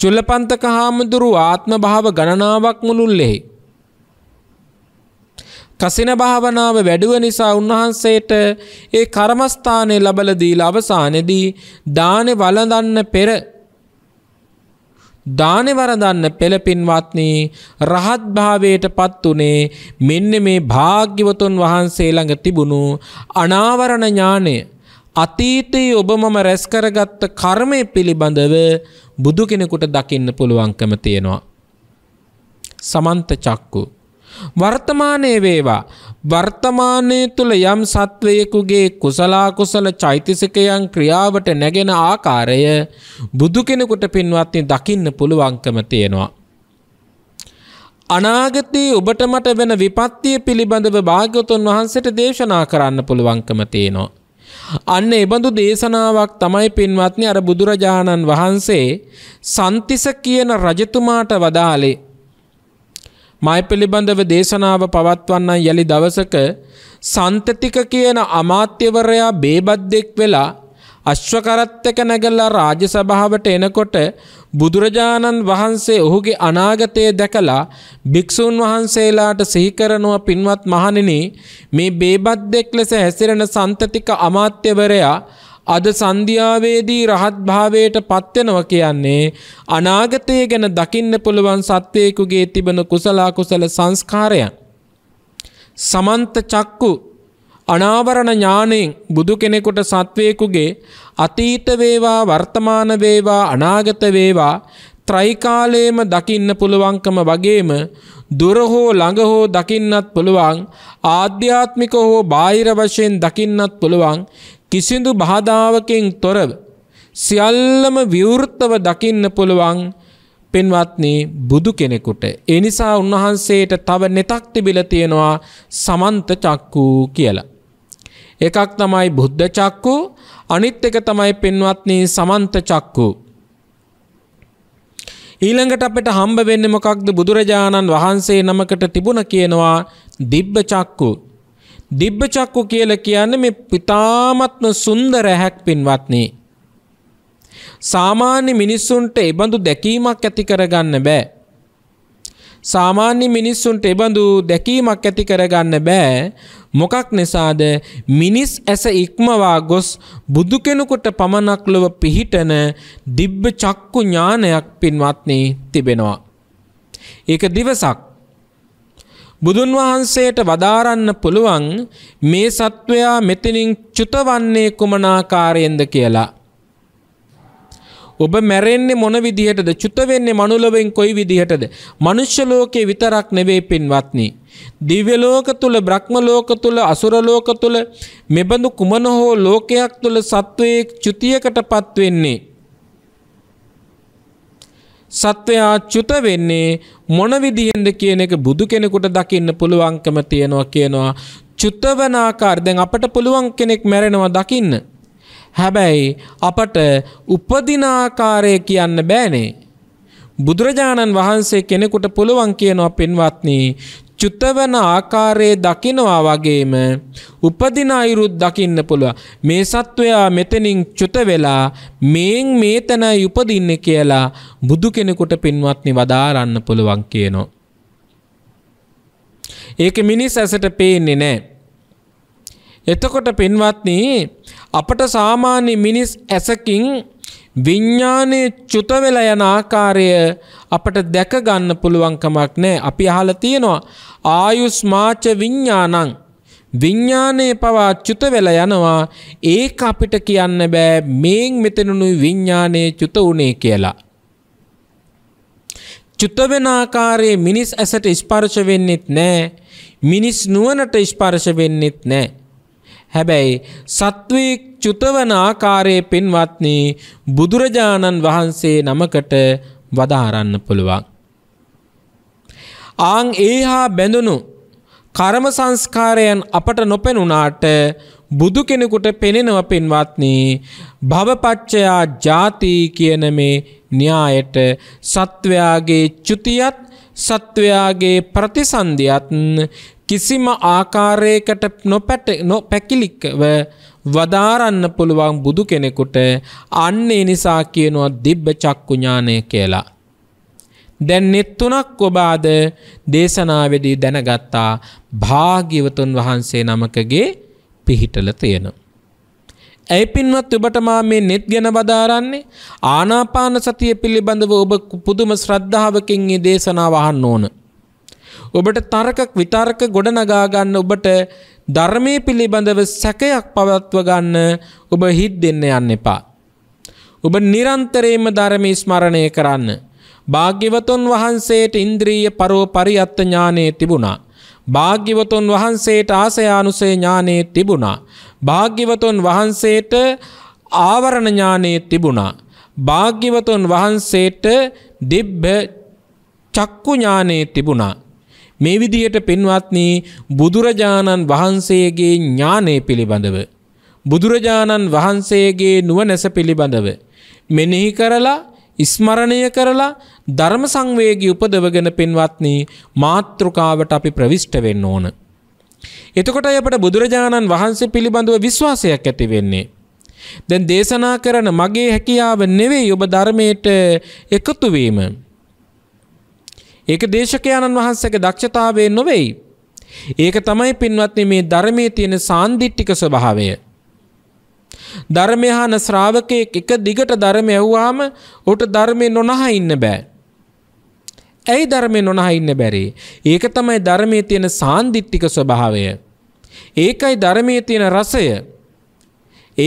චුල්ල පන්තක හාමුදුරු ආත්ම භාව ගණනාවක් මුළුල්ලෙහි. කසින භාවනාව වැඩුව නිසා උන්වහන්සේට ඒ කර්මස්ථානය ලබලදී අවසානෙදී දානෙ වලඳන්න පෙර දානෙවරදන්න පෙළපින්වත්නී රහත්භාවයට පත් වනේ මෙන්න මේ භාග්‍යවතුන් වහන්සේ ළඟ තිබුණු අනාවරණ ඥානය අතීතයේ ඔබ මම රැස් කරගත්ත කර්මය පිළිබඳව බුදු කෙනෙකුට දකින්න පුළුවන්කම තියෙනවා. සමන්ත චක්කු. වර්තමානයේ වේවා වර්තමානයේ තුල යම් සත්වයෙකුගේ කුසලා කුසල චෛතසිකයන් ක්‍රියාවට නැගෙන ආකාරය බුදු කෙනෙකුට පින්වත්නි දකින්න පුළුවන්කම තියෙනවා. අනාගතයේ ඔබට මට වෙන විපත්තිය පිළිබඳව භාග්‍යවතුන් වහන්සේට දේශනා කරන්න පුළුවන්කම තියෙනවා. අන්න එබඳු දේශනාවක් තමයි පින්වත්නි අර බුදුරජාණන් වහන්සේ සන්තිස කියන රජතුමාට වදාලේ මය පිළිබඳව දේශනාව පවත්වන්නන් යළි දවසක සන්තතික කියන අමාත්‍යවරයා බේබද්දෙක් වෙලා අශ්වකරත් එක නැගලා රාජ්‍ය සභාවට එනකොට බුදුරජාණන් වහන්සේ ඔහුගේ අනාගතය දැකලා භික්ෂූන් වහන්සේලාට සිහි කරනවා පින්වත් මහණෙනි මේ බේබද්දෙක් ලෙස හැසිරෙන සන්තතික අමාත්‍යවරයා අද සන්ධ්‍යාවේදී රහත් භාවයට පත්වෙනවා කියන්නේ අනාගතය ගැන දකින්න පුළුවන් සත්වයෙකුගේ තිබෙන කුසලා කුසල සංස්කාරයන් සමන්ත චක්කු අනාවරණ ඥානයෙන් බුදු කෙනෙකුට සත්වයෙකුගේ අතීත වේවා වර්තමාන වේවා අනාගත වේවා ත්‍රිකාලයේම දකින්න පුළුවන්කම වගේම දුර හෝ ළඟ හෝ දකින්නත් පුළුවන් ආධ්‍යාත්මික හෝ බාහිර වශයෙන් දකින්නත් පුළුවන් කිසිදු බාධාවකින් තොරව සියල්ලම විවෘතව දකින්න පුළුවන් පින්වත්නි බුදු කෙනෙකුට ඒ නිසා උන්වහන්සේට තව netක් තිබිලා තියෙනවා සමන්ත චක්කු කියලා එකක් තමයි බුද්ධ චක්කු අනිත් එක තමයි පින්වත්නි සමන්ත චක්කු. ඊළඟට අපිට හම්බ වෙන්නේ මොකක්ද බුදුරජාණන් වහන්සේ නමකට තිබුණ කියනවා දිබ්බ චක්කු. දිබ්බ චක්කු කියලා කියන්නේ මේ පිතාමත්ම සුන්දර හැක් පින්වත්නි. සාමාන්‍ය මිනිස්සුන්ට ඒ බඳු දැකීමක් ඇති කරගන්න බෑ. සාමාන්‍ය මිනිස්සුන්ට එබඳු දැකීමක් ඇති කරගන්න බෑ මොකක් නිසාද මිනිස් ඇස ඉක්මවා ගොස් බුදු කෙනෙකුට පමණක් ලොව පිහිටන දිබ්බ චක්කු ඥානයක් පින්වත්නි තිබෙනවා. ඒක දිවසක් බුදුන් වහන්සේට වදාරන්න පුළුවන් මේ සත්වයා මෙතනින් චුතවන්නේ කුමනාකාරයෙන්ද කියලා. ඔබ මැරෙන්නේ මොන විදිහටද චුත වෙන්නේ මනුලොවෙන් කොයි විදිහටද මනුෂ්‍ය ලෝකේ විතරක් නෙවෙයි පින්වත්නි දිව්‍ය ලෝක තුල බ්‍රහ්ම ලෝක තුල අසුර ලෝක තුල මෙබඳු කුමන හෝ ලෝකයක් තුල සත්වයේ චුතියකටපත් වෙන්නේ සත්වයා චුත වෙන්නේ මොන විදිහෙන්ද කියන එක බුදු කෙනෙකුට දකින්න පුළුවන්කම තියෙනවා කියනවා චුත වන ආකාර දැන් අපට පුළුවන් කෙනෙක් මැරෙනවා දකින්න හැබැයි අපට උපදින ආකාරය කියන්න බෑනේ. බුදුරජාණන් වහන්සේ කෙනෙකුට පුළුවන් කියනවා පින්වත්නි චුතවන ආකාරයේ දකිනවා වගේම උපදින අයුරුත් දකින්න පුළුවන් මේ සත්වයා මෙතනින් චුත වෙලා මේන් මේතනයි උපදින්නේ කියලා බුදු කෙනෙකුට පින්වත්නි වදාරන්න පුළුවන් කියනවා ඒක මිනිස් ඇසට පේන්නේ නැහැ එතකොට පින්වත්නි අපට සාමාන්‍ය මිනිස් ඇසකින් විඤ්ඥානය චුතවෙල යන ආකාරය අපට දැකගන්න පුළුවන්කමක් නෑ අපි අහල තියෙනවා ආයුස්මාච විඤ්ඥානං විඤ්ඥානය පවා චුත වෙල යනවා ඒ අපිට කියන්න බෑ මේන් මෙතනුණු විඤ්ඥානය චුත වුණේ කියලා. චුතවෙනාකාරයේ මිනිස් ඇසට ස්පර්ශ වෙන්නෙත් නෑ මිනිස් නුවනට ස්පර්ශ වෙන්නෙත් නෑ හැබැයි සත්වයේ චුතවන ආකාරයේ පින්වත්නි බුදුරජාණන් වහන්සේ නමකට වදාරන්න පුළුවන්. ආං ඒහා බැඳුණු කර්ම සංස්කාරයන් අපට නොපෙනුනාට බුදු කෙනෙකුට පෙනෙනව පින්වත්නි භවපච්චයා ජාති කියන මේ න්‍යායට සත්වයාගේ චුතියත් සත්වයාගේ ප්‍රතිසන්දියත් කිසිම ආකාරයකට නොපැට නොපැකිලික්කව වදාරන්න පුළුවන් බුදු කෙනෙකුට අන්න ඒ නිසා කියනවා දිබ්බ චක්කු ඥානය කියලා. දැන් නෙත්තුනක් ඔබාද දේශනාවෙදී දැනගත්තා භාග්‍යවතුන් වහන්සේ නමකගේ පිහිටල තියෙනවා. ඇයි පින්වත් ඔබට මා මේ net ගැන වදාරන්නේ ආනාපාන සතිය පිළිබඳව ඔබ පුදුම ශ්‍රද්ධාවකින් මේ දේශනාව අහන්න ඕනේ. ඔබට තර්ක විතර්ක ගොඩනගා ගන්න ඔබට ධර්මයේ පිළිබඳව සැකයක් පවත්ව ගන්න ඔබ හිත් දෙන්න යන්න එපා. ඔබ නිරන්තරයෙන්ම ධර්ම ස්මරණය කරන්න. භාග්‍යවතුන් වහන්සේට ඉන්ද්‍රීය පරෝපරියත්ත ඥානෙ තිබුණා. භාග්‍යවතුන් වහන්සේට ආසයානුසේ ඥානෙ තිබුණා. භාග්‍යවතුන් වහන්සේට ආවරණ ඥානෙ තිබුණා. භාග්‍යවතුන් වහන්සේට දිබ්බ චක්කු ඥානෙ තිබුණා. මේ විදියට පින්වත්නී බුදුරජාණන් වහන්සේගේ ඥානය පිළිබඳව. බුදුරජාණන් වහන්සේගේ නුවනැස පිළිබඳව. මෙනෙහි කරලා ඉස්මරණය කරලා ධර්ම සංවේගී උපදවගෙන පින්වත්නී මාතෘකාවට අපි ප්‍රවිෂ්ට වෙන්න ඕන. එතකොට අපට බුදුරජාණන් වහන්සේ පිළිබඳව විශ්වාසයක් ඇති වෙන්නේ. දැන් දේශනා කරන මගේ හැකියාව නෙවෙයි ඔබ ධර්මයට එකතු වීම. ඒක දේශකයාණන් වහන්සේගේ දක්ෂතාවය නොවේයි. ඒක තමයි පින්වත්නි මේ ධර්මයේ තියෙන සාන්දිටික ස්වභාවය. ධර්මයහන ශ්‍රාවකයෙක් එක දිගට ධර්මය ඇහුවාම ඔහුට ධර්මේ නොනහ ඉන්න බෑ. ඇයි ධර්මේ නොනහ ඉන්න බැරි? ඒක තමයි ධර්මයේ තියෙන සාන්දිටික ස්වභාවය. ඒකයි ධර්මයේ තියෙන රසය.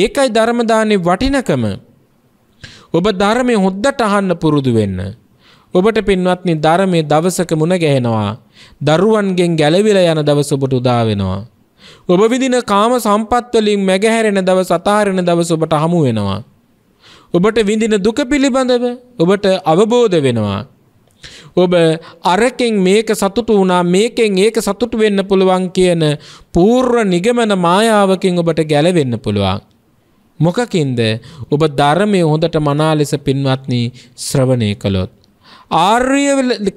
ඒකයි ධර්ම වටිනකම. ඔබ ධර්මයේ හොද්දට අහන්න පුරුදු වෙන්න. ඔබට පින්වත්නි ධර්මයේ දවසක මුණ ගැහෙනවා. දරුවන්ගෙන් ගැලවිලා යන දවස ඔබට උදා වෙනවා. ඔබ විඳින කාම සම්පත් වලින් මැගහැරෙන දවස අතහරින දවස ඔබට හමු වෙනවා. ඔබට විඳින දුක පිළිබඳව ඔබට අවබෝධ වෙනවා. ඔබ අරකෙන් මේක සතුටු වුණා මේකෙන් ඒක සතුටු වෙන්න පුළුවන් කියන පූර්ව නිගමන මායාවකින් ඔබට ගැලවෙන්න පුළුවන්. මොකකින්ද ඔබ ධර්මය හොඳට මනාලෙස පින්වත්නි ශ්‍රවණය කළොත්. ආර්ය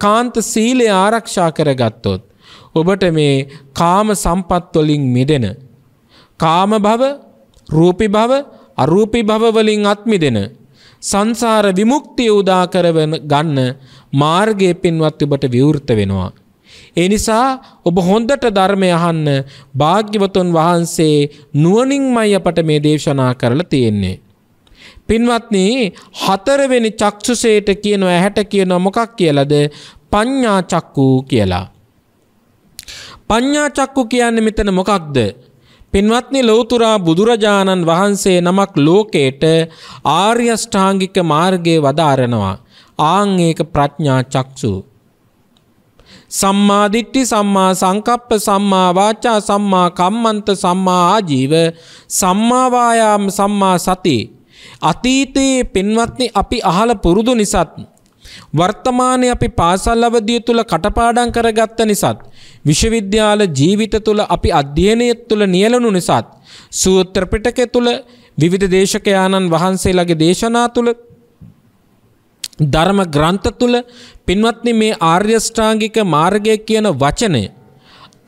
කාන්ත සීලය ආරක්ෂා කරගත්තොත්. ඔබට මේ කාම සම්පත්වලින් මිදෙන. කාම භව රූපි භව අරූපි භවවලින් අත්මිදෙන. සංසාර විමුක්තිය උදා කරවන ගන්න මාර්ගය පින්වත් ඔබට විවෘත වෙනවා. ඒ නිසා ඔබ හොඳට ධර්මය අහන්න භාග්‍යවතුන් වහන්සේ නුවණින්මයි අපට මේ දේශනා කරලා තියෙන්නේ. පින්වත්න්නේ හතරවෙනි චක්ෂුසේට කියන ඇහැට කියන මොකක් කියලද පඤ්ඥා චක්කූ කියලා. පඤ්ඥා චක්කු කියන්න මෙතන මොකක්ද. පින්වත්නි ලෝතුරා බුදුරජාණන් වහන්සේ නමක් ලෝකේට ආර්යෂ්ඨාංගික මාර්ගයේ වදාරනවා. ආංඒක ප්‍රඥා චක්ෂු. සම්මාදිට්ටි සම්මා සංකප්ප සම්මා වාචා සම්මා කම්මන්ත සම්මා ආජීව සම්මාවායාම සම්මා සතිී අතීතයේ පින්වත්නි අපි අහල පුරුදු නිසාත් වර්තමානයේ අපි පාසල් අවධිය තුල කටපාඩම් කරගත්ත නිසාත් විශ්වවිද්‍යාල ජීවිත තුල අපි අධ්‍යයනය තුල නියැලුණු නිසාත් සූත්‍ර පිටකය තුල විවිධ දේශකයාණන් වහන්සේලාගේ දේශනා තුල ධර්ම ග්‍රන්ථ තුල පින්වත්නි මේ ආර්ය ශ්‍රාංගික මාර්ගය කියන වචනය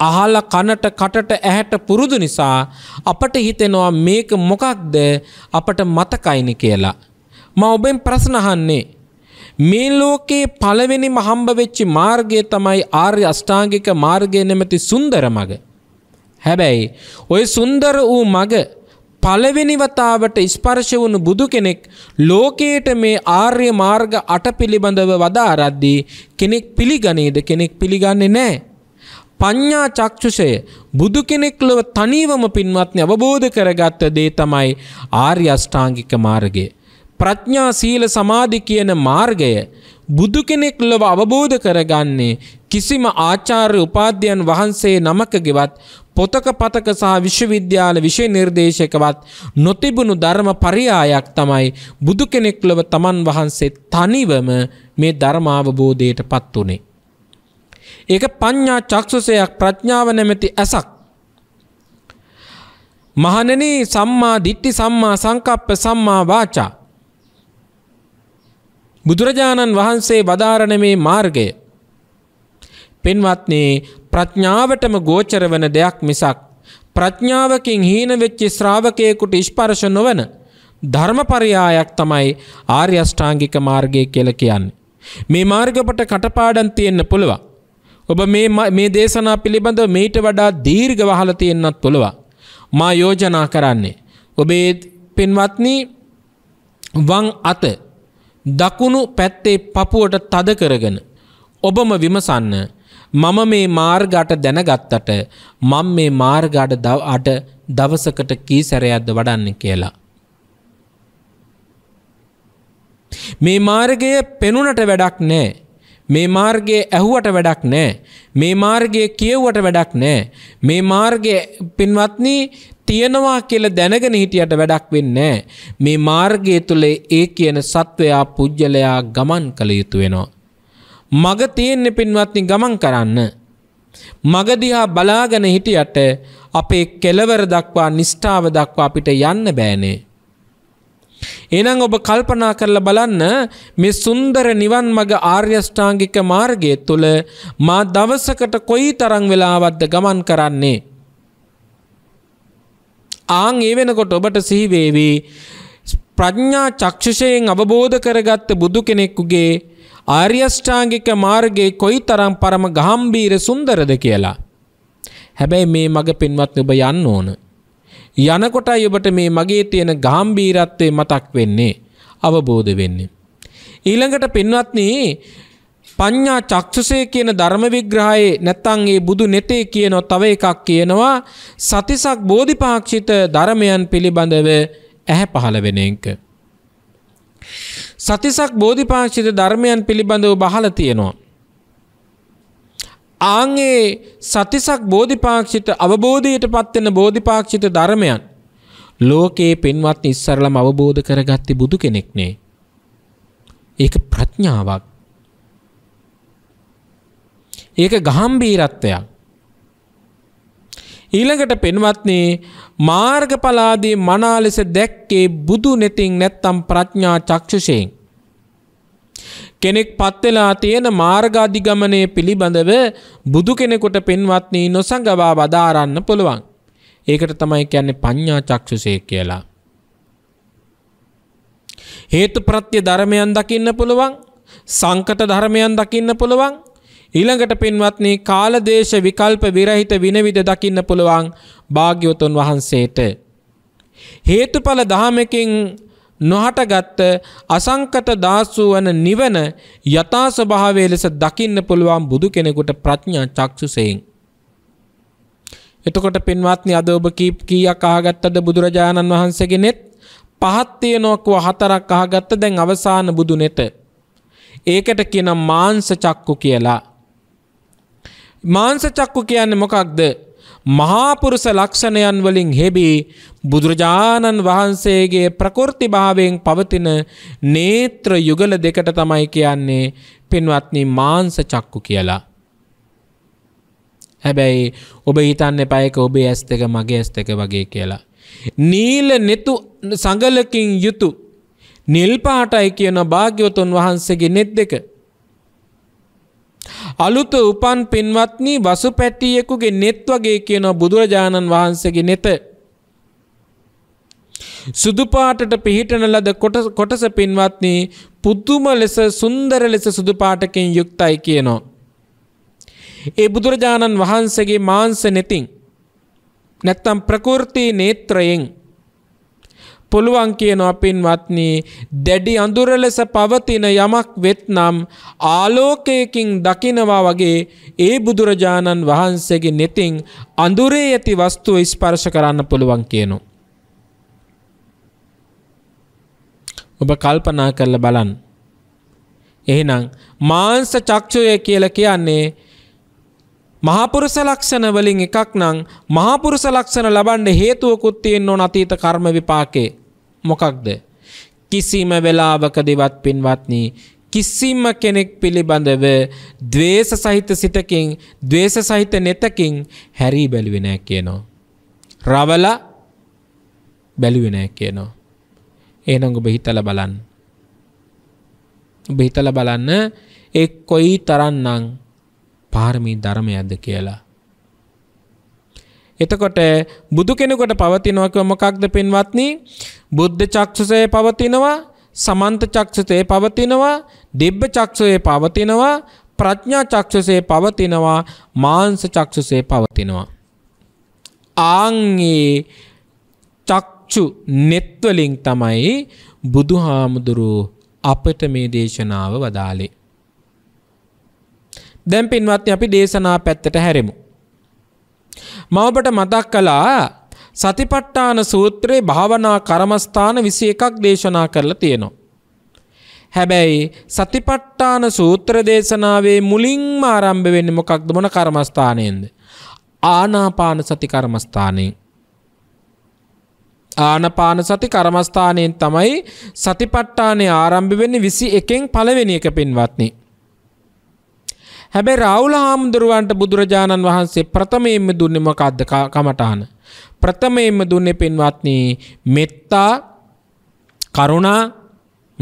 අහල කනට කටට ඇහැට පුරුදු නිසා අපට හිතෙනවා මේක මොකක්ද අපට මතකයිනි කියලා. ම ඔබෙන් ප්‍රශ්නහන්නේ. මේ ලෝකයේ පළවෙනි මහම්බ වෙච්චි මාර්ගය තමයි ආර්ය අෂ්ඨාංගික මාර්ගය නැමැති සුන්දර මඟ. හැබැයි ඔය සුන්දර වූ මඟ පළවෙනි වතාවට ස්පර්ශ වුණු බුදු කෙනෙක් ලෝකයට මේ ආර්ය මාර්ග අට පිළිබඳව වදාරද්දී කෙනෙක් පිළිගනේද කෙනෙක් පිළිගන්නේ නැහැ. පඤ්ඤා චක්ෂුෂය බුදු කෙනෙක් ලොව තනිවම පින්වත්නි අවබෝධ කරගත් දේ තමයි ආර්ය අෂ්ටාංගික මාර්ගය. ප්‍රඥා සීල සමාධි කියන මාර්ගය බුදු කෙනෙක් ලොව අවබෝධ කරගන්නේ කිසිම ආචාර්ය උපාධ්‍යයන් වහන්සේ නමකගෙවත් පොතක පතක සහ විශ්වවිද්‍යාල විෂය නිර්දේශකවත් නොතිබුණු ධර්ම පරියායක් තමයි බුදු කෙනෙක් ලොව තමන් වහන්සේ තනිවම මේ ධර්මාවබෝධයට පත් වුනේ. ඒක පඤ්ඥා චක්ෂුසයක් ප්‍රඥාව නැමැති ඇසක්. මහනන සම්මා දිට්ටි සම්මා සංකප්ප සම්මා වාචා. බුදුරජාණන් වහන්සේ වදාරණ මේ මාර්ගය. පෙන්වත්නේ ප්‍රඥාවටම ගෝචර වන දෙයක් මිසක්. ප්‍රඥාවකින් හීන වෙච්චි ශ්‍රාවකයකුට ඉස්පර්ශ නොවන ධර්මපරයායක් තමයි ආර්යෂ්ඨාංගික මාර්ගය කියල කියන්නේ. මේ මාර්ගපට කටපාඩන් තියෙන්න්න පුළුවන්. ඔබ මේ දේශනා පිළිබඳව මීට වඩා දීර්ග වහල තියෙන්න්නත් පුළුවන්. මා යෝජනා කරන්නේ. ඔබේ පින්වත්නී වං අත දකුණු පැත්තේ පපුුවට තද කරගෙන. ඔබම විමසන්න මම මේ මාර්ගට දැනගත්තට මං මේ මාර්ගඩ දව අට දවසකට කී සැරයක්ද වඩන්න කියලා. මේ මාර්ගය පෙනුනට වැඩක් නෑ මේ මාර්ගයේ ඇහුවට වැඩක් නෑ. මේ මාර්ගයේ කියව්වට වැඩක් නෑ. මේ මාර්ගයේ පින්වත්නි තියෙනවා කියලා දැනගෙන හිටියට වැඩක් වෙන්නේ නෑ. මේ මාර්ගය තුල ඒ කියන සත්වයා පුජ්‍යලයා ගමන් කළ යුතු වෙනවා. මග තියෙන්නේ පින්වත්නි ගමන් කරන්න. මග දිහා බලාගෙන හිටියට අපේ කෙලවර දක්වා නිෂ්ඨාව දක්වා අපිට යන්න බෑනේ. එහෙනම් ඔබ කල්පනා කරලා බලන්න මේ සුන්දර නිවන් මඟ ආර්යෂ්ටාංගික මාර්ගය තුල මා දවසකට කොයිතරම් වෙලාවක්ද ගමන් කරන්නේ ආන් ඒ වෙනකොට ඔබට සිහි වේවි ප්‍රඥා චක්ෂුෂයෙන් අවබෝධ කරගත්ත බුදු කෙනෙකුගේ ආර්යෂ්ටාංගික මාර්ගයේ කොයිතරම් පරම ගාම්භීර සුන්දරද කියලා හැබැයි මේ මඟ පින්වත් ඔබ යන්න ඕනේ යනකොටයි ඔබට මේ මගේ තියෙන ගාම්භීරත්වය මතක් වෙන්නේ අවබෝධ වෙන්නේ. ඊළඟට පින්වත්නි පඤ්ඤා චක්සුසේ කියන ධර්ම විග්‍රහයේ නැත්නම් ඒ බුදු නෙතේ කියන තව එකක් කියනවා සතිසක් බෝධිපාක්ෂිත ධර්මයන් පිළිබඳව ඇහැ පහළ වෙන එක. සතිසක් බෝධිපාක්ෂිත ධර්මයන් පිළිබඳව බහලා තියෙනවා. ආංගේ සතිසක් බෝධිපාක්ෂිත අවබෝධයට පත්වෙන බෝධිපාක්ෂිත ධර්මයන් ලෝකයේ පෙන්වත් ඉස්සරලම අවබෝධ කරගත්තේ බුදු කෙනෙක් නේ. ඒක ප්‍රඥාවක්. ඒක ගහම්බීරත්වයක්. ඊළඟට පෙන්වත්නි මාර්ගඵලාදී මනාලෙස දැක්කේ බුදු නෙතින් නැත්තම් ප්‍රඥා චක්ෂුෂයෙන්. කෙනෙක් පත්වෙලා තියෙන මාර්ගාධිගමනය පිළිබඳව බුදු කෙනෙකුට පෙන්වත්නී නොසඟවා වදාරන්න පුළුවන්. ඒකට තමයි කියන්නේ පඤ්ඤා චක්ෂුසේ කියලා. හේතු ප්‍රත්‍ය ධර්මයන් දකින්න පුළුවන් සංකට ධර්මයන් දකින්න පුළුවන් ඊළඟට පින්වත්නි කාලදේශ විකල්ප විරහිත විනවිද දකින්න පුළුවන් භාග්‍යවතුන් වහන්සේට හේතුඵල ධමයකින් නොහටගත්ත අසංකත දාස්සූ වන නිවන යථාස්වභාවය ලෙස දකින්න පුළුවන් බුදු කෙනෙකුට ප්‍රඥා චක්සුසයෙන්. එතකොට පින්වත්නි අද ඔබ කීයක් අහගත්තද බුදුරජාණන් වහන්සේගේ නෙත් පහත් තියෙනවක්ව හතරක් අහගත්ත දැන් අවසාන බුදු නෙත. ඒකට කියන මාංශ චක්කු කියලා. මාංශ චක්කු කියන්නේ මොකක්ද? මහාපුරුෂ ලක්ෂණයන් වලින් හෙබී බුදුරජාණන් වහන්සේගේ ප්‍රකෘතිභාවයෙන් පවතින නේත්‍ර යුගල දෙකට තමයි කියන්නේ පින්වත්නි මාංශ චක්කු කියලා. හැබැයි ඔබ හිතන්න එපා ඒක ඔබේ ඇස් දෙක මගේ ඇස් දෙක වගේ කියලා. නීල නෙතු සඟලකින් යුතු නිල් පාටයි කියන භාග්‍යවතුන් වහන්සේගේ නෙත් දෙක අලුත උපන් පින්වත්නි වසු පැටියෙකුගේ නෙත් වගේ කියනවා බුදුරජාණන් වහන්සේගේ නෙත. සුදු පාටට පිහිටන ලද කොටස පින්වත්නි පුදුම ලෙස සුන්දර ලෙස සුදු පාටකින් යුක්තයි කියනවා. ඒ බුදුරජාණන් වහන්සේගේ මාංශ නෙතින් නැත්තම් ප්‍රකෘති නේත්‍රයෙන් පුළුවන් කියනවා පින්වත්නි දැඩි අඳුර ලෙස පවතින යමක් වෙත්නම් ආලෝකයකින් දකිනවා වගේ ඒ බුදුරජාණන් වහන්සේගේ නෙතින් අඳුරේ ඇති වස්තුව ස්පර්ශ කරන්න පුළුවන් කියනවා. ඔබ කල්පනා කරලා බලන්න. එහෙනම් මාංශ චක්ෂුය කියලා කියන්නේ මහාපුරුස ලක්ෂණ වලින් එකක් නම් මහාපුරුස ලක්ෂණ ලබන්න හේතුවකුත් තියෙන්න ඕන අතීත කර්ම විපාකේ. මොකක්ද? කිසිම වෙලාවකදීවත් පින්වත්නි කිසිම කෙනෙක් පිළිබඳව द्वේෂ සහිත සිතකින් द्वේෂ සහිත නෙතකින් හැරි බැලුවේ නැහැ කියනවා. රවල බැලුවේ නැහැ කියනවා. එහෙනම් ඔබ හිතලා බලන්න. ඔබ හිතලා බලන්න ඒ කොයි තරම්නම් පාරමී ධර්මයක්ද කියලා. එතකොට බුදු කෙනෙකුට පවතිනවක මොකක්ද පින්වත්නි බුද්ධ චක්ෂුසය පවතිනවා සමන්ත චක්ෂුතේ පවතිනවා දිබ්බ චක්ෂුවේ පවතිනවා ප්‍රඥා චක්ෂුසේ පවතිනවා මාංශ චක්ෂුසේ පවතිනවා ආංගේ චක්ෂු netවලින් තමයි බුදුහාමුදුරුව අපට මේ දේශනාව වදාලේ දැන් පින්වත්නි අපි දේශනා පැත්තට හැරෙමු. මම ඔබට මතක් කළා සතිපට්ඨාන සූත්‍රයේ භාවනා කර්මස්ථාන 21ක් දේශනා කරලා තියෙනවා. හැබැයි සතිපට්ඨාන සූත්‍ර දේශනාවේ මුලින්ම ආරම්භ වෙන්නේ මොකක්ද මොන කර්මස්ථානයෙන්ද? ආනාපාන සති කර්මස්ථානයෙන්. ආනපාන සති කර්මස්ථානයෙන් තමයි සතිපට්ඨානය ආරම්භ වෙන්නේ 21න් පළවෙනි එක පින්වත්නි. හැබැ රවුල හාමුදුරුවන්ට බුදුරජාණන් වහන්සේ ප්‍රථමයෙන්ම දුන්නේ මොකක්ද කමටහන. ප්‍රථමයෙන්ම දුන්නේ පින්වත්නී මෙත්තා කරුණා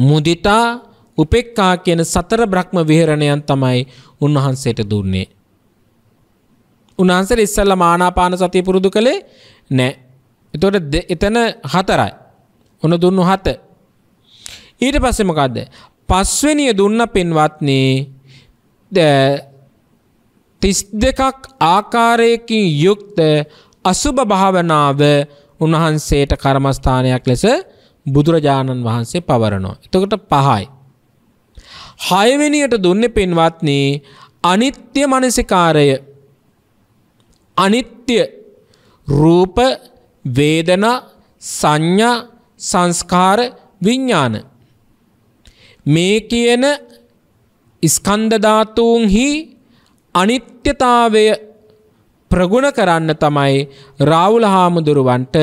මුදිතා උපෙක්කා කියන සතර බ්‍රහ්ම විහරණයන් තමයි උන්වහන්සේට දුන්නේ. උන්වහන්සේ ඉස්සල්ල මානාපාන සතිය පුරුදු කළේ නෑ. එතොට එතන හතරයි. ඔන දුන්නු හත. ඊට පස්සෙමකක්ද. පස්වනිය දුන්න පින්වත්න්නේ තිස් දෙකක් ආකාරයකින් යුක්ත අසුභ භාවනාව උන්වහන්සේට කර්මස්ථානයක් ලෙස බුදුරජාණන් වහන්සේ පවරනවා. එතකොට පහයි. හයවෙනියට දුන්නේ පින්වත්නි අනිත්‍ය මනසිකාරය අනිත්‍ය රූප වේදනා සංඥා සංස්කාර විඥාන මේ කියන ස්කන්ධධාතුූන්හි අනිත්‍යතාවය ප්‍රගුණ කරන්න තමයි රාවුල හාමුදුරුවන්ට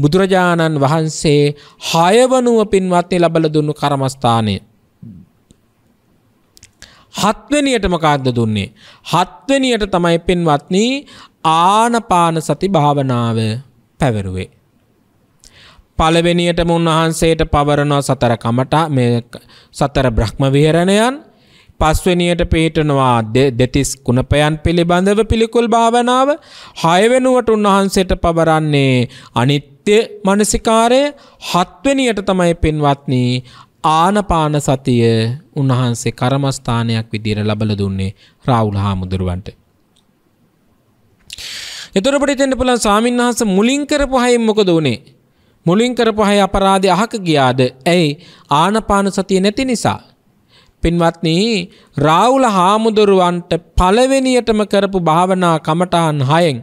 බුදුරජාණන් වහන්සේ හයවනුව පින්වත්ේ ලබල දුන්නු කරමස්ථානය. හත්වනියට මකාක්ද දුන්නේ. හත්වනියට තමයි පින්වත්නී ආනපාන සති භාවනාව පැවරුවේ. පළවෙනියටම උන්වහන්සේට පවරනවා සතර කමට සතර බ්‍රහ්ම විහරණයන් පස්වෙනියට පිහිටනවා දෙතිස් කුණපයන් පිළිබඳව පිළිකුල් භාවනාව හයවෙනුවට උන්වහන්සේට පබරන්නේ අනිත්‍ය මනසිකාරය හත්වෙනියට තමයි පින්වත්නි ආනපාන සතිය උන්වහන්සේ කර්මස්ථානයක් විදිහට ලබලා දුන්නේ රාහුල හාමුදුරුවන්ට. එතකොට අපිට හිතෙන්න පුළුවන් ස්වාමීන් වහන්සේ මුලින් කරපු හයින් මොකද උනේ? මුලින් කරපු හය අපරාධය අහක ගියාද? ඇයි ආනපාන සතිය නැති නිසා? පින්වත්නි රාහුල හාමුදුරුවන්ට පළවෙනියටම කරපු භාවනා කමඨාන් 6න්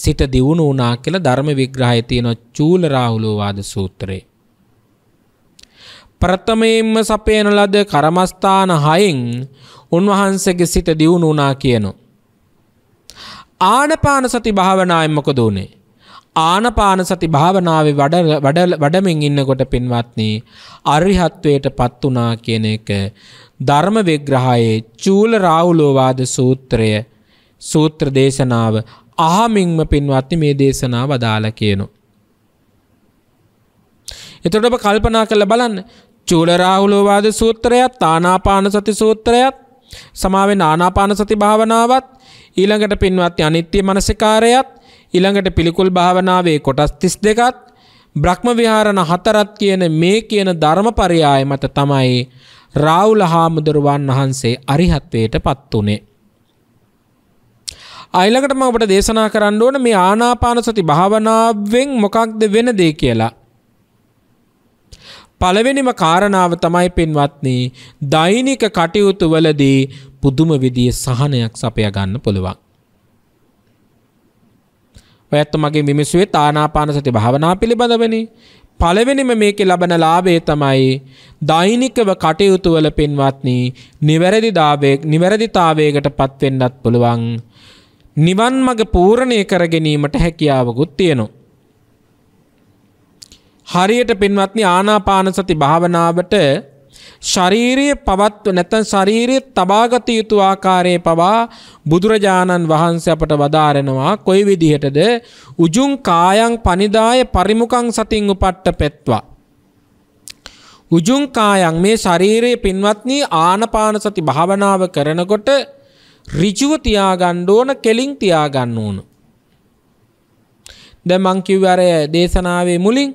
සිත දියුණු වුණා කියලා ධර්ම විග්‍රහය තියෙන චූල රාහුලෝවාද සූත්‍රයේ ප්‍රථමයෙන්ම සපේන ලද කර්මස්ථාන 6න් උන්වහන්සේගේ සිත දියුණු වුණා කියනවා ආනපාන සති භාවනාවෙන් මොකද උනේ ආනපාන සති භාවනාවේ වැඩමින් ඉන්නකොට පින්වත්නි අරිහත්වයට පත් වුණා කියන එක ධර්ම විග්‍රහයේ චූල රාහුලෝවාද සූත්‍රය සූත්‍ර දේශනාව අහමින්ම පින්වත්නි මේ දේශනාව අදාළ කියනෝ. එතකොට ඔබ කල්පනා කරලා බලන්න චූල රාහුලෝවාද සූත්‍රයත් ආනාපාන සති සූත්‍රයත් සමාවෙන් ආනාපාන සති භාවනාවත් ඊළඟට පින්වත්නි අනිත්‍ය මනසිකාරයත් ඉළඟට පිළිකුල් භාවනාවේ කොටස් තිස් දෙකත් බ්‍රහ්ම විහාරණ හතරත් කියන මේ කියන ධර්ම පරියාය මත තමයි රාවුල හාමුදුරුවන් වහන්සේ අරිහත්වයට පත් වනේ. අයිලකට ම ඔබට දේශනා කරන්න ඕන මේ ආනාපාන සති භාවනාවෙන් මොකක්ද වෙන දේ කියලා. පළවෙනිම කාරණාව තමයි පෙන්වත්න්නේ දෛනික කටයුතු වලදී පුදුම විදිිය සහනයක් සපය ගන්න පුළුවන්. ඔයත් මගේ විමසුවේ තානාපාන සති භාවනා පිළිබඳවනේ. පළවෙනිම මේකේ ලබන ලාභය තමයි දෛනිකව කටයුතු වල පින්වත්නි නිවැරදි දාවේක් නිවැරදිතාවයකට පත් වෙන්නත් පුළුවන් නිවන් මඟ පූර්ණණය කර ගැනීමට හැකියාවකුත් තියෙනවා හරියට පින්වත්නි ආනාපාන සති භාවනාවට ශරීරයේ පවත්ව නැත්නම් ශරීරයේ තබාගත යුතු ආකාරයේ පවා බුදුරජාණන් වහන්සේ අපට වදාරනවා කොයි විදිහටද උජුං කායං පනිදාය පරිමුඛං සතින් උපට්ඨපෙත්වා උජුං කායං මේ ශරීරයේ පින්වත්නි ආනපාන සති භාවනාව කරනකොට ඍජුව තියාගන්න ඕන කෙලින් තියාගන්න ඕන දැන් මං කිව්ව අර දේශනාවේ මුලින්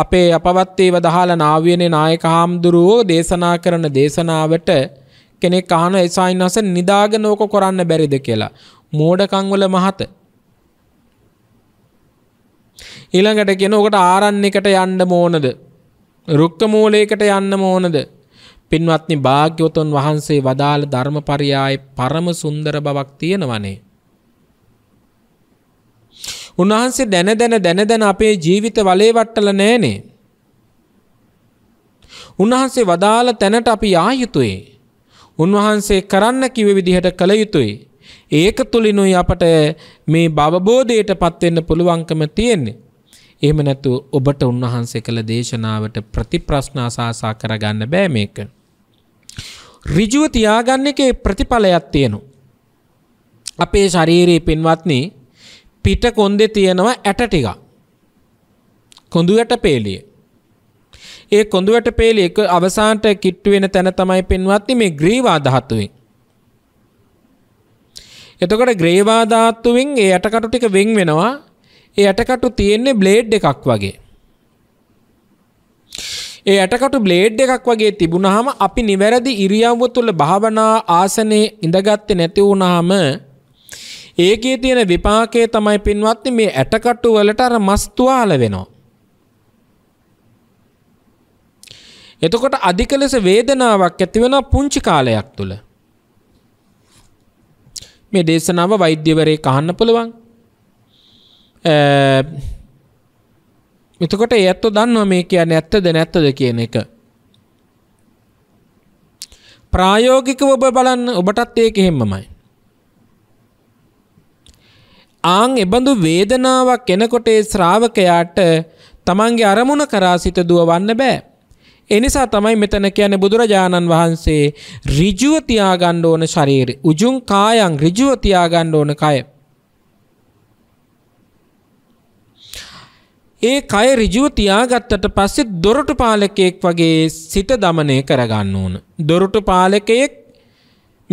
අපේ අපවත්තේව දහලා නාව්‍යනේ නායක හාමුදුරුවෝ දේශනා කරන දේශනාවට කෙනෙක් අහන එසයින් අස නිදාගෙන ඕක කරන්න බැරිද කියලා. මෝඩකම් වල මහත. ඊළඟට කියන ඔකට ආරණ්‍යකට යන්න ඕනද? රුක්ක මූලයකට යන්න ඕනද? පින්වත්නි භාග්‍යවතුන් වහන්සේ වදාළ ධර්මපරියායේ පරම සුන්දර බවක් තියෙනවනේ. උන්වහන්සේ දැන දැන දැන දැන අපේ ජීවිත වලේ වට්ටල නෑනේ. උන්වහන්සේ වදාළ තැනට අපි යා යුතුයි. උන්වහන්සේ කරන්න කිව විදිහට කළ යුතුයි. ඒක තුලිනුයි අපට මේ බවබෝධයටපත් වෙන්න පුළුවන්කම තියෙන්නේ. එහෙම නැතු ඔබට උන්වහන්සේ කළ දේශනාවට ප්‍රතිප්‍රශ්න අසාසා කරගන්න බෑ මේක. ඍජුව තියාගන්න එකේ ප්‍රතිඵලයක් තියෙනවා. අපේ ශරීරයේ පින්වත්නි පිට කොන්දේ තියෙනවා ඇට ටිකක්. කොඳු ඇට පේලිය. ඒ කොඳු ඇට පේලිය එක අවසානට කිට්ටු වෙන තැන තමයි පෙන්වන්නේ මේ ග්‍රීවා ධාතුවේ. එතකොට ග්‍රේවා ධාතුවෙන් ඒ ඇටකටු ටික වෙන් වෙනවා. ඒ ඇටකටු තියෙන්නේ බ්ලේඩ් එකක් වගේ. ඒ ඇටකටු බ්ලේඩ් එකක් වගේ තිබුණාම අපි නිවැරදි ඉරියව්ව තුළ භාවනා ආසනයේ ඉඳගත්තේ නැති වුණාම ඒකේ තියෙන විපාකය තමයි පින්වත්නි මේ ඇටකටු වලට අර මස් තුවාල වෙනවා. එතකොට අධික ලෙස වේදනාවක් ඇති වෙන පුංචි කාලයක් තුල. මේ දේශනාව වෛද්‍යවරේ කහන්න පුළුවන්. එතකොට ඒ ඇත්තෝ දන්නවා මේ කියන්නේ ඇත්තද නැත්තද කියන එක. ප්‍රායෝගිකව ඔබ බලන්න ඔබටත් ඒක එහෙමමයි. ආං එබඳු වේදනාවක් එනකොටේ ශ්‍රාවකයාට තමන්ගේ අරමුණ කරා සිත දුවවන්න බෑ. එනිසා තමයි මෙතන කියන්නේ බුදුරජාණන් වහන්සේ ඍජුව තියාගන්න ඕන ශරීරය. උජුං කායං ඍජුව තියාගන්න ඕන කය. ඒ කය ඍජුව තියාගත්තට පස්සේ දොරටු පාලකයෙක් වගේ සිත দমনය කරගන්න ඕන. දොරටු පාලකයෙක්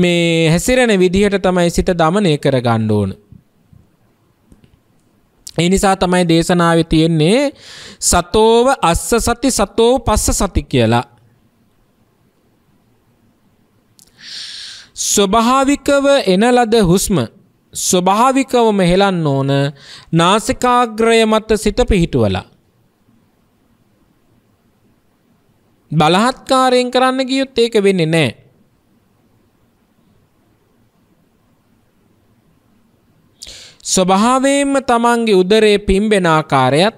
මේ හැසිරෙන විදිහට තමයි සිත দমনය කරගන්න ඕන. එනිසා තමයි දේශනාව තියෙන්නේ සතෝව අස්ස සති සතෝ පස්ස සති කියලා. ස්වභාවිකව එන ලද හුස්ම ස්වභාවිකවම හෙලන්න ඕන නාසිකාග්‍රය මත සිත පිහිටුවලා. බලහත්කාරයෙන් කරන්න ගියොත් ඒක වෙන්නේ නෑ. ස්වභාවයෙන්ම තමන්ගේ උදරයේ පිම්බෙන ආකාරයත්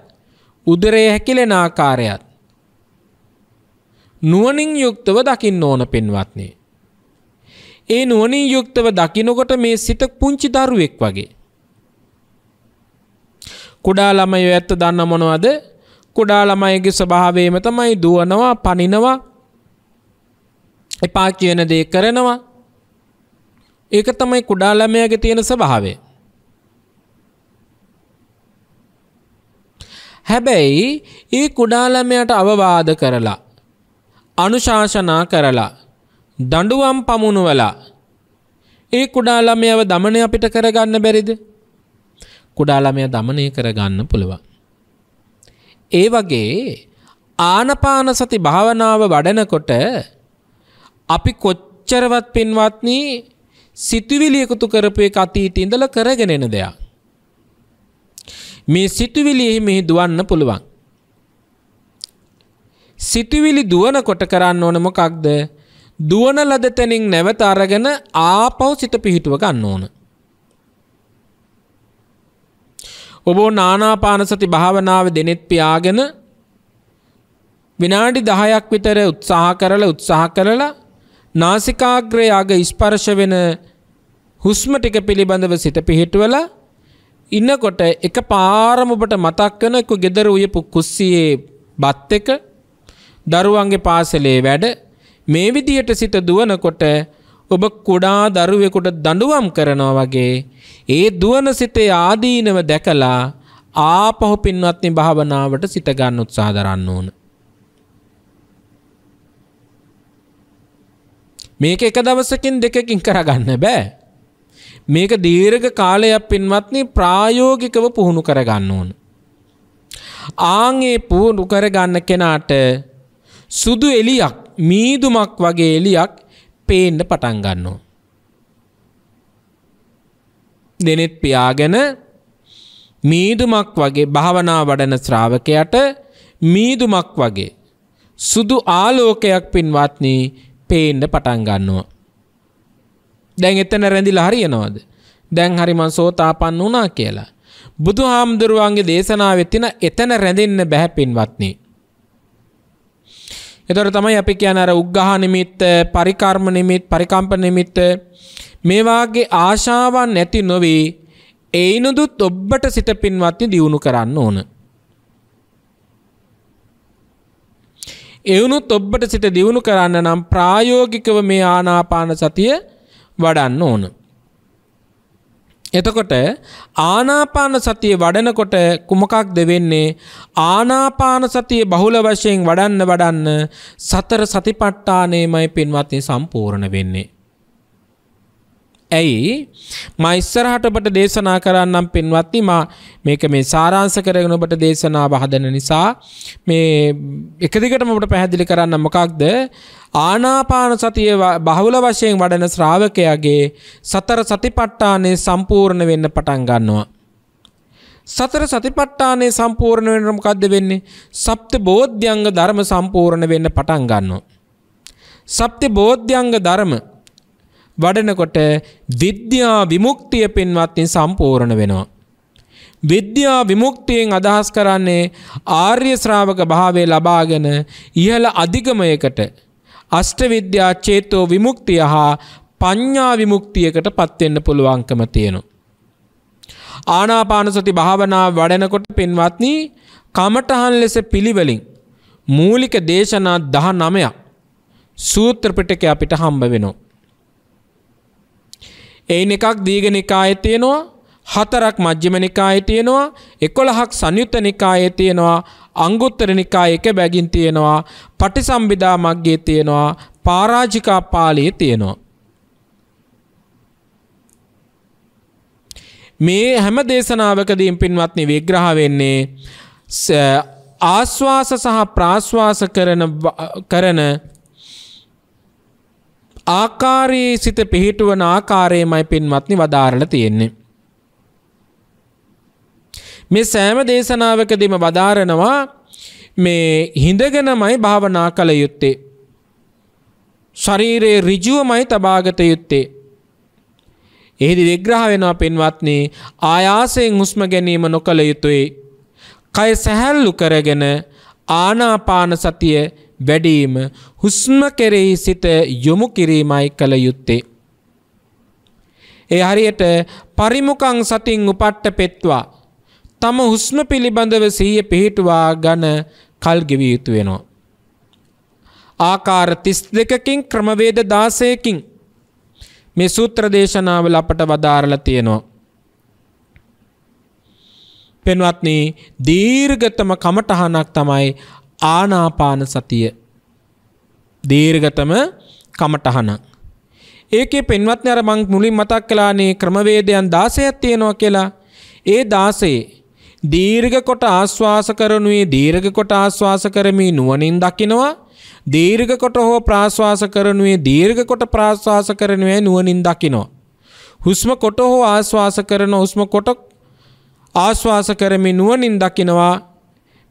උදරයේ හැකිලෙන ආකාරයත් නුවණින් යුක්තව දකින්න ඕන පින්වත්නි. ඒ නුවණින් යුක්තව දකිනකොට මේ සිත පුංචි දරුවෙක් වගේ. කුඩා ළමයෝ ඇත්ත දන්න මොනවද? කුඩා ළමයිගේ ස්වභාවයෙන්ම තමයි දුවනවා, පනිනවා, එපා කියන දේ කරනවා. ඒක තමයි කුඩා ළමයාගේ තියෙන ස්වභාවය. හැබැයි ඒ කුඩා ළමයාට අවවාද කරලා අනුශාසනා කරලා දඬුවම් පමුණුවලා ඒ කුඩා ළමයාව দমনය අපිට කරගන්න බැරිද? කුඩා ළමයා দমনය කරගන්න පුළුවන්. ඒ වගේ ආනපාන සති භාවනාව වඩනකොට අපි කොච්චරවත් පින්වත්නි සිතුවිලි එකතු කරපු එක අතීතේ ඉඳලා කරගෙන එන දෙයක්. මේ සිතුවිලි එහි මෙහි දුවන්න පුළුවන්. සිතුවිලි දුවනකොට කරන්න ඕන මොකක්ද? දුවන ලද තැනින් නැවත අරගෙන ආපහු සිත පිහිටුව ගන්න ඕන. ඔබ නානාපාන සති භාවනාව දෙනෙත් පියාගෙන විනාඩි 10ක් විතර උත්සාහ කරලා උත්සාහ කරලා නාසිකාග්‍රය අග ස්පර්ශ වෙන හුස්ම ටික පිළිබඳව සිත පිහිටුවලා ඉන්නකොට එක පාරමඔබට මතක්කන එක ගෙදර උයපු කුස්සියේ බත් එක දරුවන්ගේ පාසලේ වැඩ මේ විදියට සිට දුවනකොට ඔබ කුඩා දරුවෙකුට දඬුවම් කරනවා වගේ ඒ දුවන සිතේ ආදීනව දැකලා ආපහු පින්වත්නි භාවනාවට සිත ගන්න උත්සාහ දරන්න ඕන. මේක එක දවසකින් දෙකකින් කරගන්න බෑ. මේක දීර්ඝ කාලයක් පින්වත්නි ප්‍රායෝගිකව පුහුණු කරගන්න ඕන. ආන් ඒ පුහුණු කරගන්න කෙනාට සුදු එලියක් මීදුමක් වගේ එලියක් පේන්න පටන් ගන්නවා. දෙනෙත් පියාගෙන මීදුමක් වගේ භාවනා වඩන ශ්‍රාවකයට මීදුමක් වගේ සුදු ආලෝකයක් පින්වත්නි පේන්න පටන් ගන්නවා. දැන් එතන රැඳිලා හරියනවද? දැන් හරි මං සෝතාපන්න වුණා කියලා. බුදුහාමුදුරුවන්ගේ දේශනාවේ තියෙන එතන රැඳෙන්න බෑ පින්වත්නි. ඒතර තමයි අපි කියන්නේ අර උග්ඝහ නිමිත්ත, පරිකර්ම නිමිත්, පරිකම්ප නිමිත්ත මේ වාගේ ආශාවන් නැති නොවේ ඒිනුදුත් ඔබට සිත පින්වත්නි දියුණු කරන්න ඕන. එවුනුත් ඔබට සිත දියුණු කරන්න නම් ප්‍රායෝගිකව මේ ආනාපාන සතිය වඩන්න ඕන. එතකොට ආනාපාන සතිය වඩනකොට කුමකක්ද වෙන්නේ ආනාපාන සතිය බහුල වශයෙන් වඩන්න වඩන්න සතර සතිපට්ඨානෙමයි පින්වත්නි සම්පූර්ණ වෙන්නේ ඇයි මා ඉස්සරහට ඔබට දේශනා කරන්නම් පින්වත්නි මා මේක මේ සාරාංශ කරගෙන ඔබට දේශනාව හදන නිසා මේ එක දිගටම ඔබට පැහැදිලි කරන්න මොකක්ද ආනාපාන සතිය බහුල වශයෙන් වඩන ශ්‍රාවකයාගේ සතර සතිපට්ඨානය සම්පූර්ණ වෙන්න පටන් ගන්නවා සතර සතිපට්ඨානය සම්පූර්ණ වෙනකොට මොකද්ද වෙන්නේ? සප්ත බෝධ්‍යංග ධර්ම සම්පූර්ණ වෙන්න පටන් ගන්නවා. සප්ත බෝධ්‍යංග ධර්ම වඩනකොට විද්‍යා විමුක්තිය පින්වත්නි සම්පූර්ණ වෙනවා. විද්‍යා විමුක්තියෙන් අදහස් කරන්නේ ආර්ය ශ්‍රාවක භාවය ලබාගෙන ඉහළ අධිගමයකට අෂ්ටවිද්‍යා චේතෝ විමුක්තිය හා පඤ්ඤා විමුක්තියකට පත් වෙන්න පුළුවන්කම තියෙනවා. ආනාපානසති භාවනාව වඩනකොට පින්වත්නි කමඨහන් ලෙස පිළිවෙලින් මූලික දේශනා 19ක් සූත්‍ර පිටකය අපිට හම්බ වෙනවා. එයින් එකක් දීග නිකායේ තියෙනවා හතරක් මජ්ජිම නිකායේ තියෙනවා 11ක් සංයුත්ත නිකායේ තියෙනවා අංගුත්තර නිකායේ එක බැගින් තියෙනවා පටිසම්භිදා මග්ගයේ තියෙනවා පරාජිකා පාළියේ තියෙනවා මේ හැම දේශනාවකදීම් පින්වත්නි විග්‍රහ වෙන්නේ ආස්වාස සහ ප්‍රාශ්වාස කරන කරන ආකාරයේ සිත පිහිටුවන ආකාරයමයි පින්වත්නි වදාරලා තියෙන්නේ. මේ සෑම දේශනාවකදීම වදාරනවා මේ හිඳගෙනමයි භාවනා කළ යුත්තේ. ශරීරයේ ඍජුවමයි තබාගත යුත්තේ. එහිදී විග්‍රහ වෙනවා පින්වත්නි ආයාසයෙන් හුස්ම ගැනීම නොකළ යුතුය. කය සැහැල්ලු කරගෙන ආනාපාන සතිය වැඩීම හුස්ම කෙරෙහි සිත යොමු කිරීමයි කළ යුත්තේ. ඒ හරියට පරිමුකං සතින් උපට්ට පෙත්වා තම හුස්ම පිළිබඳව සීය පිහිටුවා ගන කල්ගෙවිය යුතු වෙනවා. ආකාර තිස් දෙකකින් ක්‍රමවේද දාසයකින් මේ සූත්‍ර දේශනාවල අපට වදාරල තියෙනවා. පෙන්වත්න දීර්ගතම කමටහනක් තමයි ආනාපාන සතිය දීර්ඝතම කමටහනක්. ඒකේ පෙන්වත්නි අර මං මුලින් මතක් කළානේ ක්‍රමවේදයන් 16ක් තියෙනවා කියලා. ඒ 16 දීර්ඝ කොට ආස්වාස කරනුයේ දීර්ඝ කොට ආස්වාස කරමි නුවණින් දකිනවා. දීර්ඝ කොට හෝ ප්‍රාස්වාස කරනුයේ දීර්ඝ කොට ප්‍රාස්වාස කරනුවේ නුවණින් දකිනවා. හුස්ම කොට හෝ ආස්වාස කරන හුස්ම කොට ආස්වාස කරමි නුවණින් දකිනවා.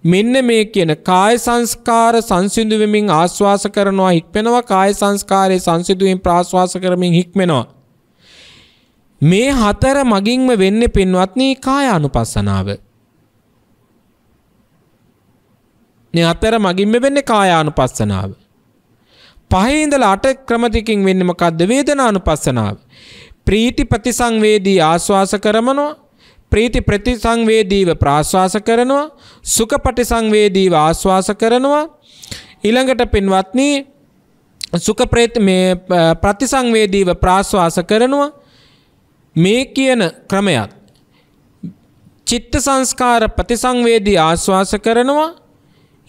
මෙන්න මේ කියන කාය සංස්කාර සංසිඳුවමින් ආශ්වාස කරනවා හික්මෙනවා කාය සංස්කාරයේ සංසිඳුවෙන් ප්‍රාශ්වාස කරමින් හික්මෙනවා මේ හතර මගින්ම වෙන්නේ පින්වත්නි කාය අනුපස්සනාව මේ හතර මගින්ම වෙන්නේ කාය අනුපස්සනාව පහේ ඉඳලා අට ක්‍රමතිකින් වෙන්නේ මොකද්ද වේදනා අනුපස්සනාව ප්‍රීති ප්‍රතිසංවේදී ආශ්වාස කරමනවා ප්‍රීති ප්‍රතිසංවේදීව ප්‍රාශ්වාස කරනවා සුඛ පටිසංවේදීව ආශ්වාස කරනවා ඊළඟට පින්වත්නි සුඛ ප්‍රේත මේ ප්‍රතිසංවේදීව ප්‍රාශ්වාස කරනවා මේ කියන ක්‍රමයක් චිත්ත සංස්කාර ප්‍රතිසංවේදී ආශ්වාස කරනවා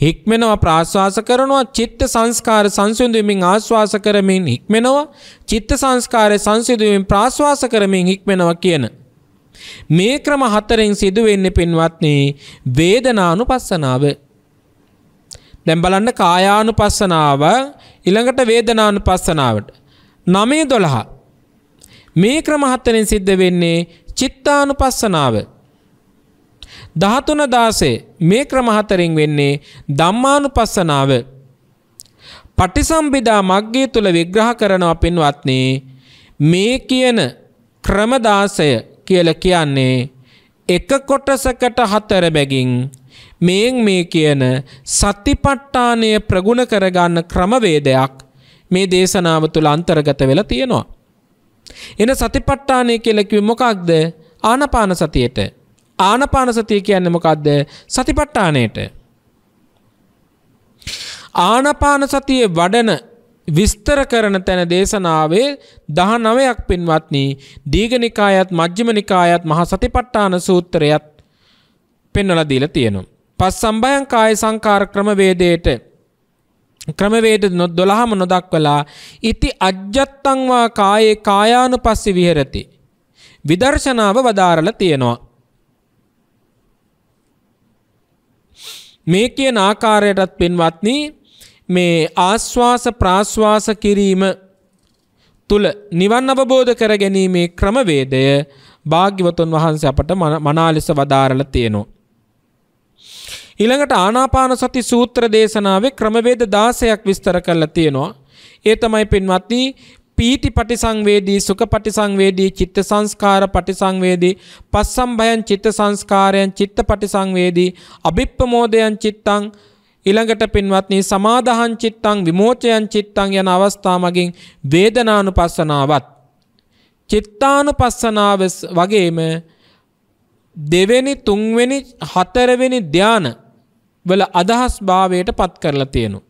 හික්මෙනවා ප්‍රාශ්වාස කරනවා චිත්ත සංස්කාර සංසිඳුවමින් ආශ්වාස කරමින් හික්මෙනවා චිත්ත සංස්කාරය සංසිඳුවමින් ප්‍රාශ්වාස කරමින් හික්මෙනවා කියන මේ ක්‍රම හතරෙන් සිදුවෙන්නේ පින්වත්නි වේදනානුපස්සනාව. දැන් බලන්න කායානුපස්සනාව ඊළඟට වේදනානුපස්සනාවට 9 12 මේ ක්‍රම හතරෙන් සිද්ධ වෙන්නේ චිත්තානුපස්සනාව 13 16 මේ ක්‍රම හතරෙන් වෙන්නේ ධම්මානුපස්සනාව පටිසම්භිදා මග්ගය තුල විග්‍රහ කරනවා පින්වත්නි මේ කියන ක්‍රම 16 කියල කියන්නේ එක කොටසකට හතර බැගින් මේන් මේ කියන සතිපට්ඨානය ප්‍රගුණ කරගන්න ක්‍රමවේදයක් මේ දේශනාව තුළ අන්තර්ගත වෙලා තියෙනවා. එන සතිපට්ඨානය කියලා කිව්වෙ මොකක්ද? ආනපාන සතියට. ආනපාන සතිය කියන්නේ මොකක්ද? සතිපට්ඨානයට. ආනපාන සතියේ වඩන විස්තර කරන තැන දේශනාවේ දහ නවයක් පින්වත්නී දීගනිකායත් මජ්්‍යමනිකායත් මහ සතිපට්ටාන සූත්‍රයත් පෙන්නල දීල තියෙනු. පස් සම්බයන් කාය සංකාර ක්‍රමවේදයට ක්‍රමවේද නොත් දොළහම නොදක්වලා ඉති අජ්ජත්තංවා කායේ කායානු පස්සි විහරති. විදර්ශනාව වදාරල තියෙනවා. මේ කියන ආකාරයටත් පින්වත්නී මේ ආශ්වාස ප්‍රාශ්වාස කිරීම තුළ නිවන් අවබෝධ කර ගැනීමේ ක්‍රමවේදය භාග්‍යවතුන් වහන්සේ අපට මනාලෙස වදාරලා තියෙනවා. ඊළඟට ආනාපාන සති සූත්‍ර දේශනාවේ ක්‍රමවේද 16ක් විස්තර කරලා තියෙනවා. ඒ තමයි පින්වත්නි පීටි පටිසංවේදී සුඛ පටිසංවේදී චිත්ත සංස්කාර පටිසංවේදී පස්සම්භයන් චිත්ත සංස්කාරයන් චිත්ත පටිසංවේදී අභිප්පමෝදයන් චිත්තං ඊළඟට පින්වත්නි සමාදහං චිත්තං විමෝචයං චිත්තං යන අවස්ථා මගින් වේදනානුපස්සනාවත් චිත්තානුපස්සනාව වගේම දෙවෙනි තුන්වෙනි හතරවෙනි ධාන වල අදහස් භාවයට පත් කරලා තියෙනවා.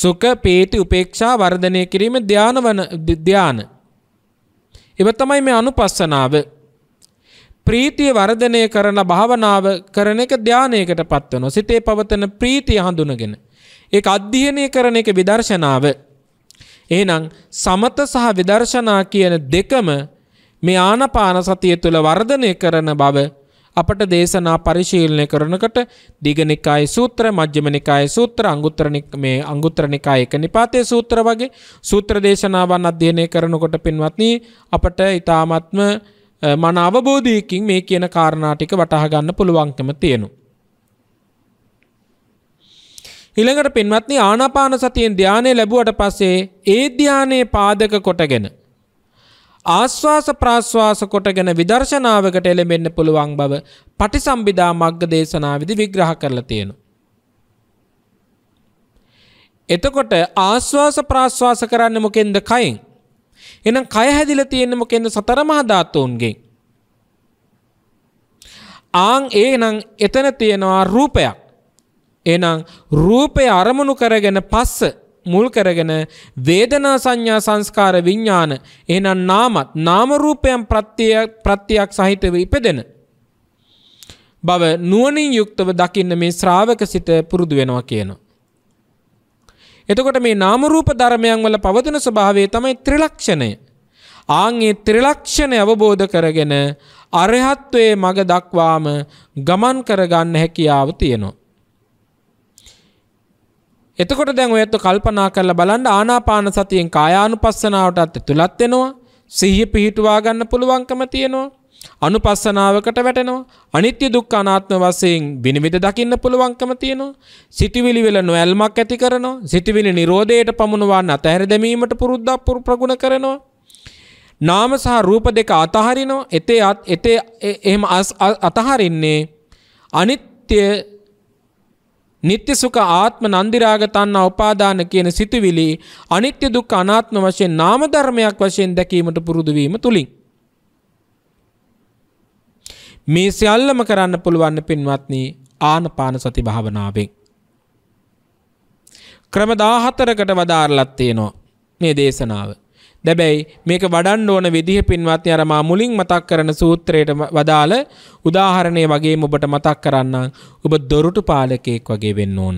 සුඛ පීති උපේක්ෂා වර්ධනය කිරීම ධානවන ධාන. ඒව තමයි මේ අනුපස්සනාව. ප්‍රීතිය වර්ධනය කරන භාවනාව කරන එක ධානයකට පත්වනවා. සිතේ පවතන ප්‍රීතිය හඳුනගෙන. ඒක අධ්‍යයනය කරන එක විදර්ශනාව. එහෙනම් සමත සහ විදර්ශනා කියන දෙකම මේ ආනපාන සතිය තුළ වර්ධනය කරන බව අපට දේශනා පරිශීලනය කරනකොට දිගනිකායේ සූත්‍ර මජ්ක්‍ධිමනිකායේ සූත්‍ර අංගුත්තර මේ අංගුත්තර නිකායේ එක නිපාතයේ සූත්‍ර වගේ සූත්‍ර දේශනාවන් අධ්‍යයනය කරනකොට පින්වත්නි අපට ඊ타ත්ම මන අවබෝධයකින් මේ කියන කාරණාටික වටහගන්න පුළුවන්කම තියෙනු. ඉළඟට පින්වත්නි ආනාපාන සතියෙන් ධ්‍යානය ලැබුවට පස්සේ ඒ ධ්‍යානයේ පාදක කොටගෙන. ආශ්වාස ප්‍රාශ්වාස කොටගෙන විදර්ශනාවකට එළඹෙන්න පුළුවන් බව පටිසම්භිදා මග්ග දේශනාවේදී විග්‍රහ කරලා තියෙනවා. එතකොට ආශ්වාස ප්‍රාශ්වාස කරන්නේ මොකෙන්ද කයින්? එහෙනම් කය හැදිලා තියෙන්නේ මොකෙන්ද සතර මහා ධාතුන්ගෙන්. ආන් එහෙනම් එතන තියෙනවා රූපයක්. එහෙනම් රූපය අරමුණු කරගෙන පස්ස මුල් කරගෙන වේදනා සංඥා සංස්කාර විඥාන එහෙනම් නාමත් නාම රූපයන් ප්‍රත්‍යයක් සහිතව ඉපදෙන බව නුවණින් යුක්තව දකින්න මේ ශ්‍රාවක සිත පුරුදු වෙනවා කියනවා එතකොට මේ නාමරූප ධර්මයන් වල පවතින ස්වභාවය තමයි ත්‍රිලක්ෂණය. ආන්ගේ ත්‍රිලක්ෂණය අවබෝධ කරගෙන අරහත්වයේ මඟ දක්වාම ගමන් කරගන්න හැකියාව තියෙනවා. එතකොට දැන් ඔයත් කල්පනා කරලා බලන්න ආනාපාන සතියෙන් කායානුපස්සනාවටත් ඇතුළත් වෙනවා. සිහිය පිහිටුවා ගන්න පුළුවන්කම තියෙනවා. අනුපස්සනාවකට වැටෙනවා. අනිත්‍ය දුක්ඛ අනාත්ම වශයෙන් විනිවිද දකින්න පුළුවන්කම තියෙනවා. සිටිවිලි වල නොඇල්මක් ඇති කරනවා. සිටිවිලි නිරෝධයට පමුණවා නැතහැර දැමීමට පුරුද්දක් ප්‍රගුණ කරනවා. නාම සහ රූප දෙක අතහරිනවා. එතේ එතේ එහෙම අතහරින්නේ අනිත්‍ය නිත්‍ය සුඛ ආත්ම නන්දිරාග තණ්හා උපාදාන කියන සිතුවිලි අනිත්‍ය දුක්ඛ අනාත්ම වශයෙන් නාම ධර්මයක් වශයෙන් දැකීමට පුරුදු වීම තුලින් මේ සියල්ලම කරන්න පුළුවන් පින්වත්නි ආනපාන සති භාවනාවෙන්. ක්‍රම 14කට වදාරලක් තියෙනවා මේ දේශනාව. දැබැයි මේක වඩන්න ඕන විදිහ පින්වත්නි අර මා මුලින් මතක් කරන සූත්‍රයට වදාළ උදාහරණය වගේම ඔබට මතක් කරන්නම් ඔබ දොරටු පාලකයෙක් වගේ වෙන්න ඕන.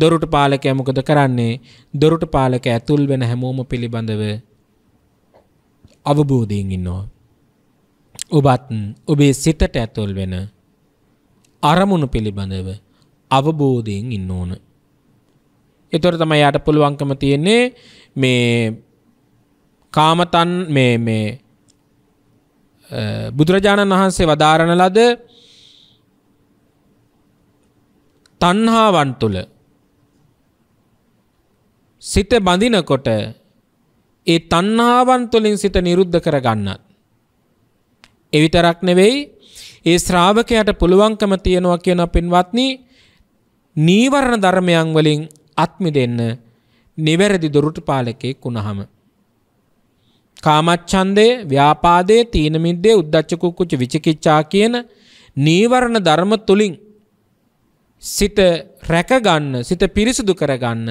දොරටු පාලකයා මොකද කරන්නේ? දොරටු පාලකයා ඇතුල් වෙන හැමෝම පිළිබඳව අවබෝධයෙන් ඉන්නවා. ඔබත් ඔබේ සිතට ඇතුල් වෙන අරමුණු පිළිබඳව අවබෝධයෙන් ඉන්න ඕන. එතොර තමයි යට පුළුවන්කම තියෙන්නේ මේ කාමතන් මේ මේ බුදුරජාණන් වහන්සේ වදාරණ ලද තණ්හාවන් තුල සිත බඳිනකොට ඒ තණ්හාවන් තුලින් සිත නිරුද්ධ කරගන්නත් එවිතරක් නෙවෙයි ඒ ශ්‍රාවකයට පුළුවන්කම තියෙනවා කියන පින්වත්නි නීවරණ ධර්මයන් වලින් අත්මිදෙන්න නිවැරදි දොරටුපාලකෙක් වුණහම කාමච්ඡන්දය, ව්‍යාපාදය, තීන මිද්දේ, උද්ධච්ච කුක්කුච්ච විචිකිච්ඡා කියන නීවරණ ධර්ම තුලින් සිත රැකගන්න, සිත පිරිසුදු කරගන්න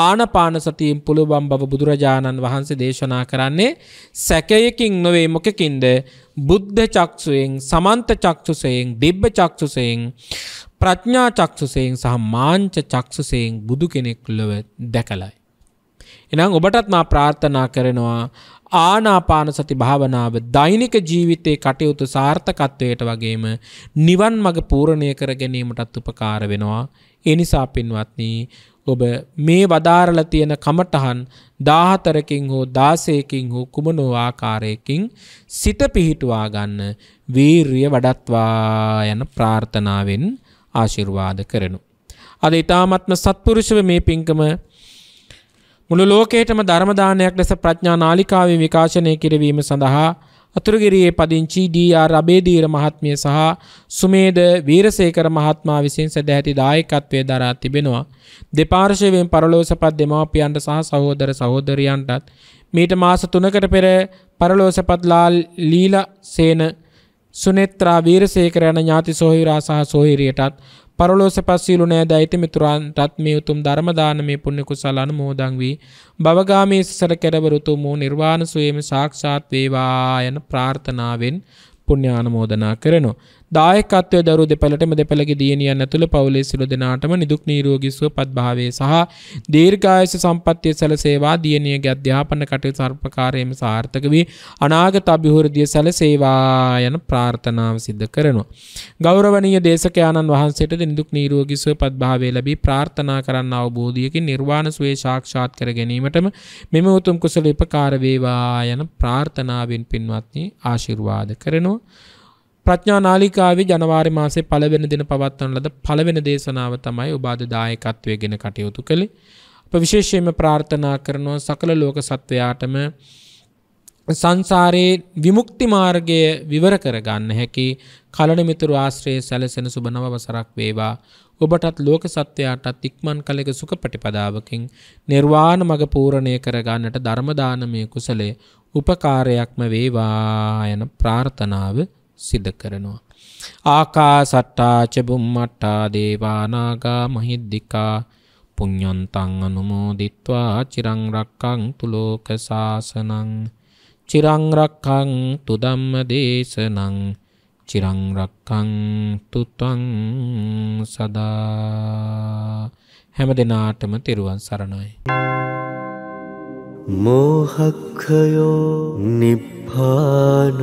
ආනපාන සතියෙන් පුළුවන් බව බුදුරජාණන් වහන්සේ දේශනා කරන්නේ සැකයකින් නොවේ මොකකින්ද බුද්ධ චක්ෂුවෙන් සමන්ත චක්ෂුසයෙන් දිබ්බ චක්ෂුසයෙන් ප්‍රඥා චක්ෂුසයෙන් සහ මාංච චක්ෂුසයෙන් බුදු කෙනෙක් ලොව දැකලයි. එනම් ඔබටත් මා ප්‍රාර්ථනා කරනවා ආනාපාන සති භාවනාව දෛනික ජීවිතයේ කටයුතු සාර්ථකත්වයට වගේම නිවන් මඟ පූර්ණය කර ගැනීමටත් උපකාර වෙනවා. ඒ නිසා පින්වත්නි ඔබ මේ වදාරලා තියෙන කමටහන් 14කින් හෝ 16කින් හෝ කුමනෝ ආකාරයකින් සිත පිහිටුවා ගන්න වීරිය වඩත්වා යන ප්‍රාර්ථනාවෙන් ආශිර්වාද කරනු. අද ඊ타ත්ම සත්පුරුෂව මේ පින්කම මුළු ලෝකයටම ධර්ම දානයක් ලෙස ප්‍රඥා නාලිකාවේ විකාශනය කිරීම සඳහා අතුරුගිරියේ පදිංචි ඩී.ආර්. අබේදීර මහත්මිය සහ සුමේද වීරසේකර මහත්මයා විසින් සදැහැති දායකත්වයේ දරා තිබෙනවා. දෙපාර්ශවයෙන් පරලෝසපත් දෙමාපියන්ට සහ සහෝදර සහෝදරියන්ටත් මීට මාස 3කට පෙර පරලෝසපත් ලාල් ලීලා සේන සුනේත්‍රා වීරසේකර යන ඥාති සොහිරා සහ සොහිරියටත් පරලෝසපත් සියලු නෑ දෛත්‍ය මිතුරන්ටත් මේ උතුම් ධර්ම දානමේ පුණ්‍ය කුසල අනුමෝදන් වී භවගාමී සසර කෙරවර උතුම් වූ නිර්වාණ සුවේම සාක්ෂාත් වේවා යන ප්‍රාර්ථනාවෙන් පුණ්‍ය ආනුමෝදනා කරනවා දායකත්වය දරු දෙපළටම දෙපළගේ දියණියන් ඇතුළු පවුලේ සියලු දෙනාටම නිදුක් නිරෝගී සුවපත් භාවයේ සහ දීර්ඝායස සම්පන්නිය සැලසේවා දියණියගේ අධ්‍යාපන කටයුතු සර්පකාරයේම සාර්ථක වී අනාගත අභිවෘද්ධිය සැලසේවා යන ප්‍රාර්ථනාව සිදු කරනවා. ගෞරවනීය දේශකයාණන් වහන්සේට නිදුක් නිරෝගී සුවපත් භාවය ලැබී ප්‍රාර්ථනා කරන්න අවබෝධයකින් නිර්වාණ සුවේ සාක්ෂාත් කර ගැනීමටම මෙම උතුම් කුසල උපකාර වේවා යන ප්‍රාර්ථනාවෙන් පින්වත්නි ආශිර්වාද කරනවා. ප්‍රඥානාලිකාවේ ජනවාරි මාසේ පළවෙනි දින පවත්වන ලද පළවෙනි දේශනාව තමයි ඔබ අද දායකත්වයේ ගෙන කටයුතු කළේ. අප විශේෂයෙන්ම ප්‍රාර්ථනා කරනවා සකල ලෝක සත්වයාටම සංසාරයේ විමුක්ති මාර්ගය විවර කර ගන්න හැකි කලන මිතුරු ආශ්‍රයේ සැලසෙන සුබ නව වසරක් වේවා ඔබටත් ලෝක සත්වයාටත් ඉක්මන් කලෙක සුඛ ප්‍රතිපදාවකින් නිර්වාණ මඟ පූර්ණණය කර ගන්නට ධර්ම දානමය කුසලයේ උපකාරයක්ම වේවා යන ප්‍රාර්ථනාව සිද්ධ කරනවා. ආකා සට්ටාචබුම්මට්ටා දේවානාගා මහිද්දිකා පුං්ඥොන්තං අනුමෝදිත්වා චිරංරක්කං තුලෝක සාසනං චිරංරක්කං තුදම්ම දේශනං චිරංරක්කං තුතං සදා හැම දෙනාටම තෙරුවන් සරණයි. මෝහක්කයෝ නිප්පානං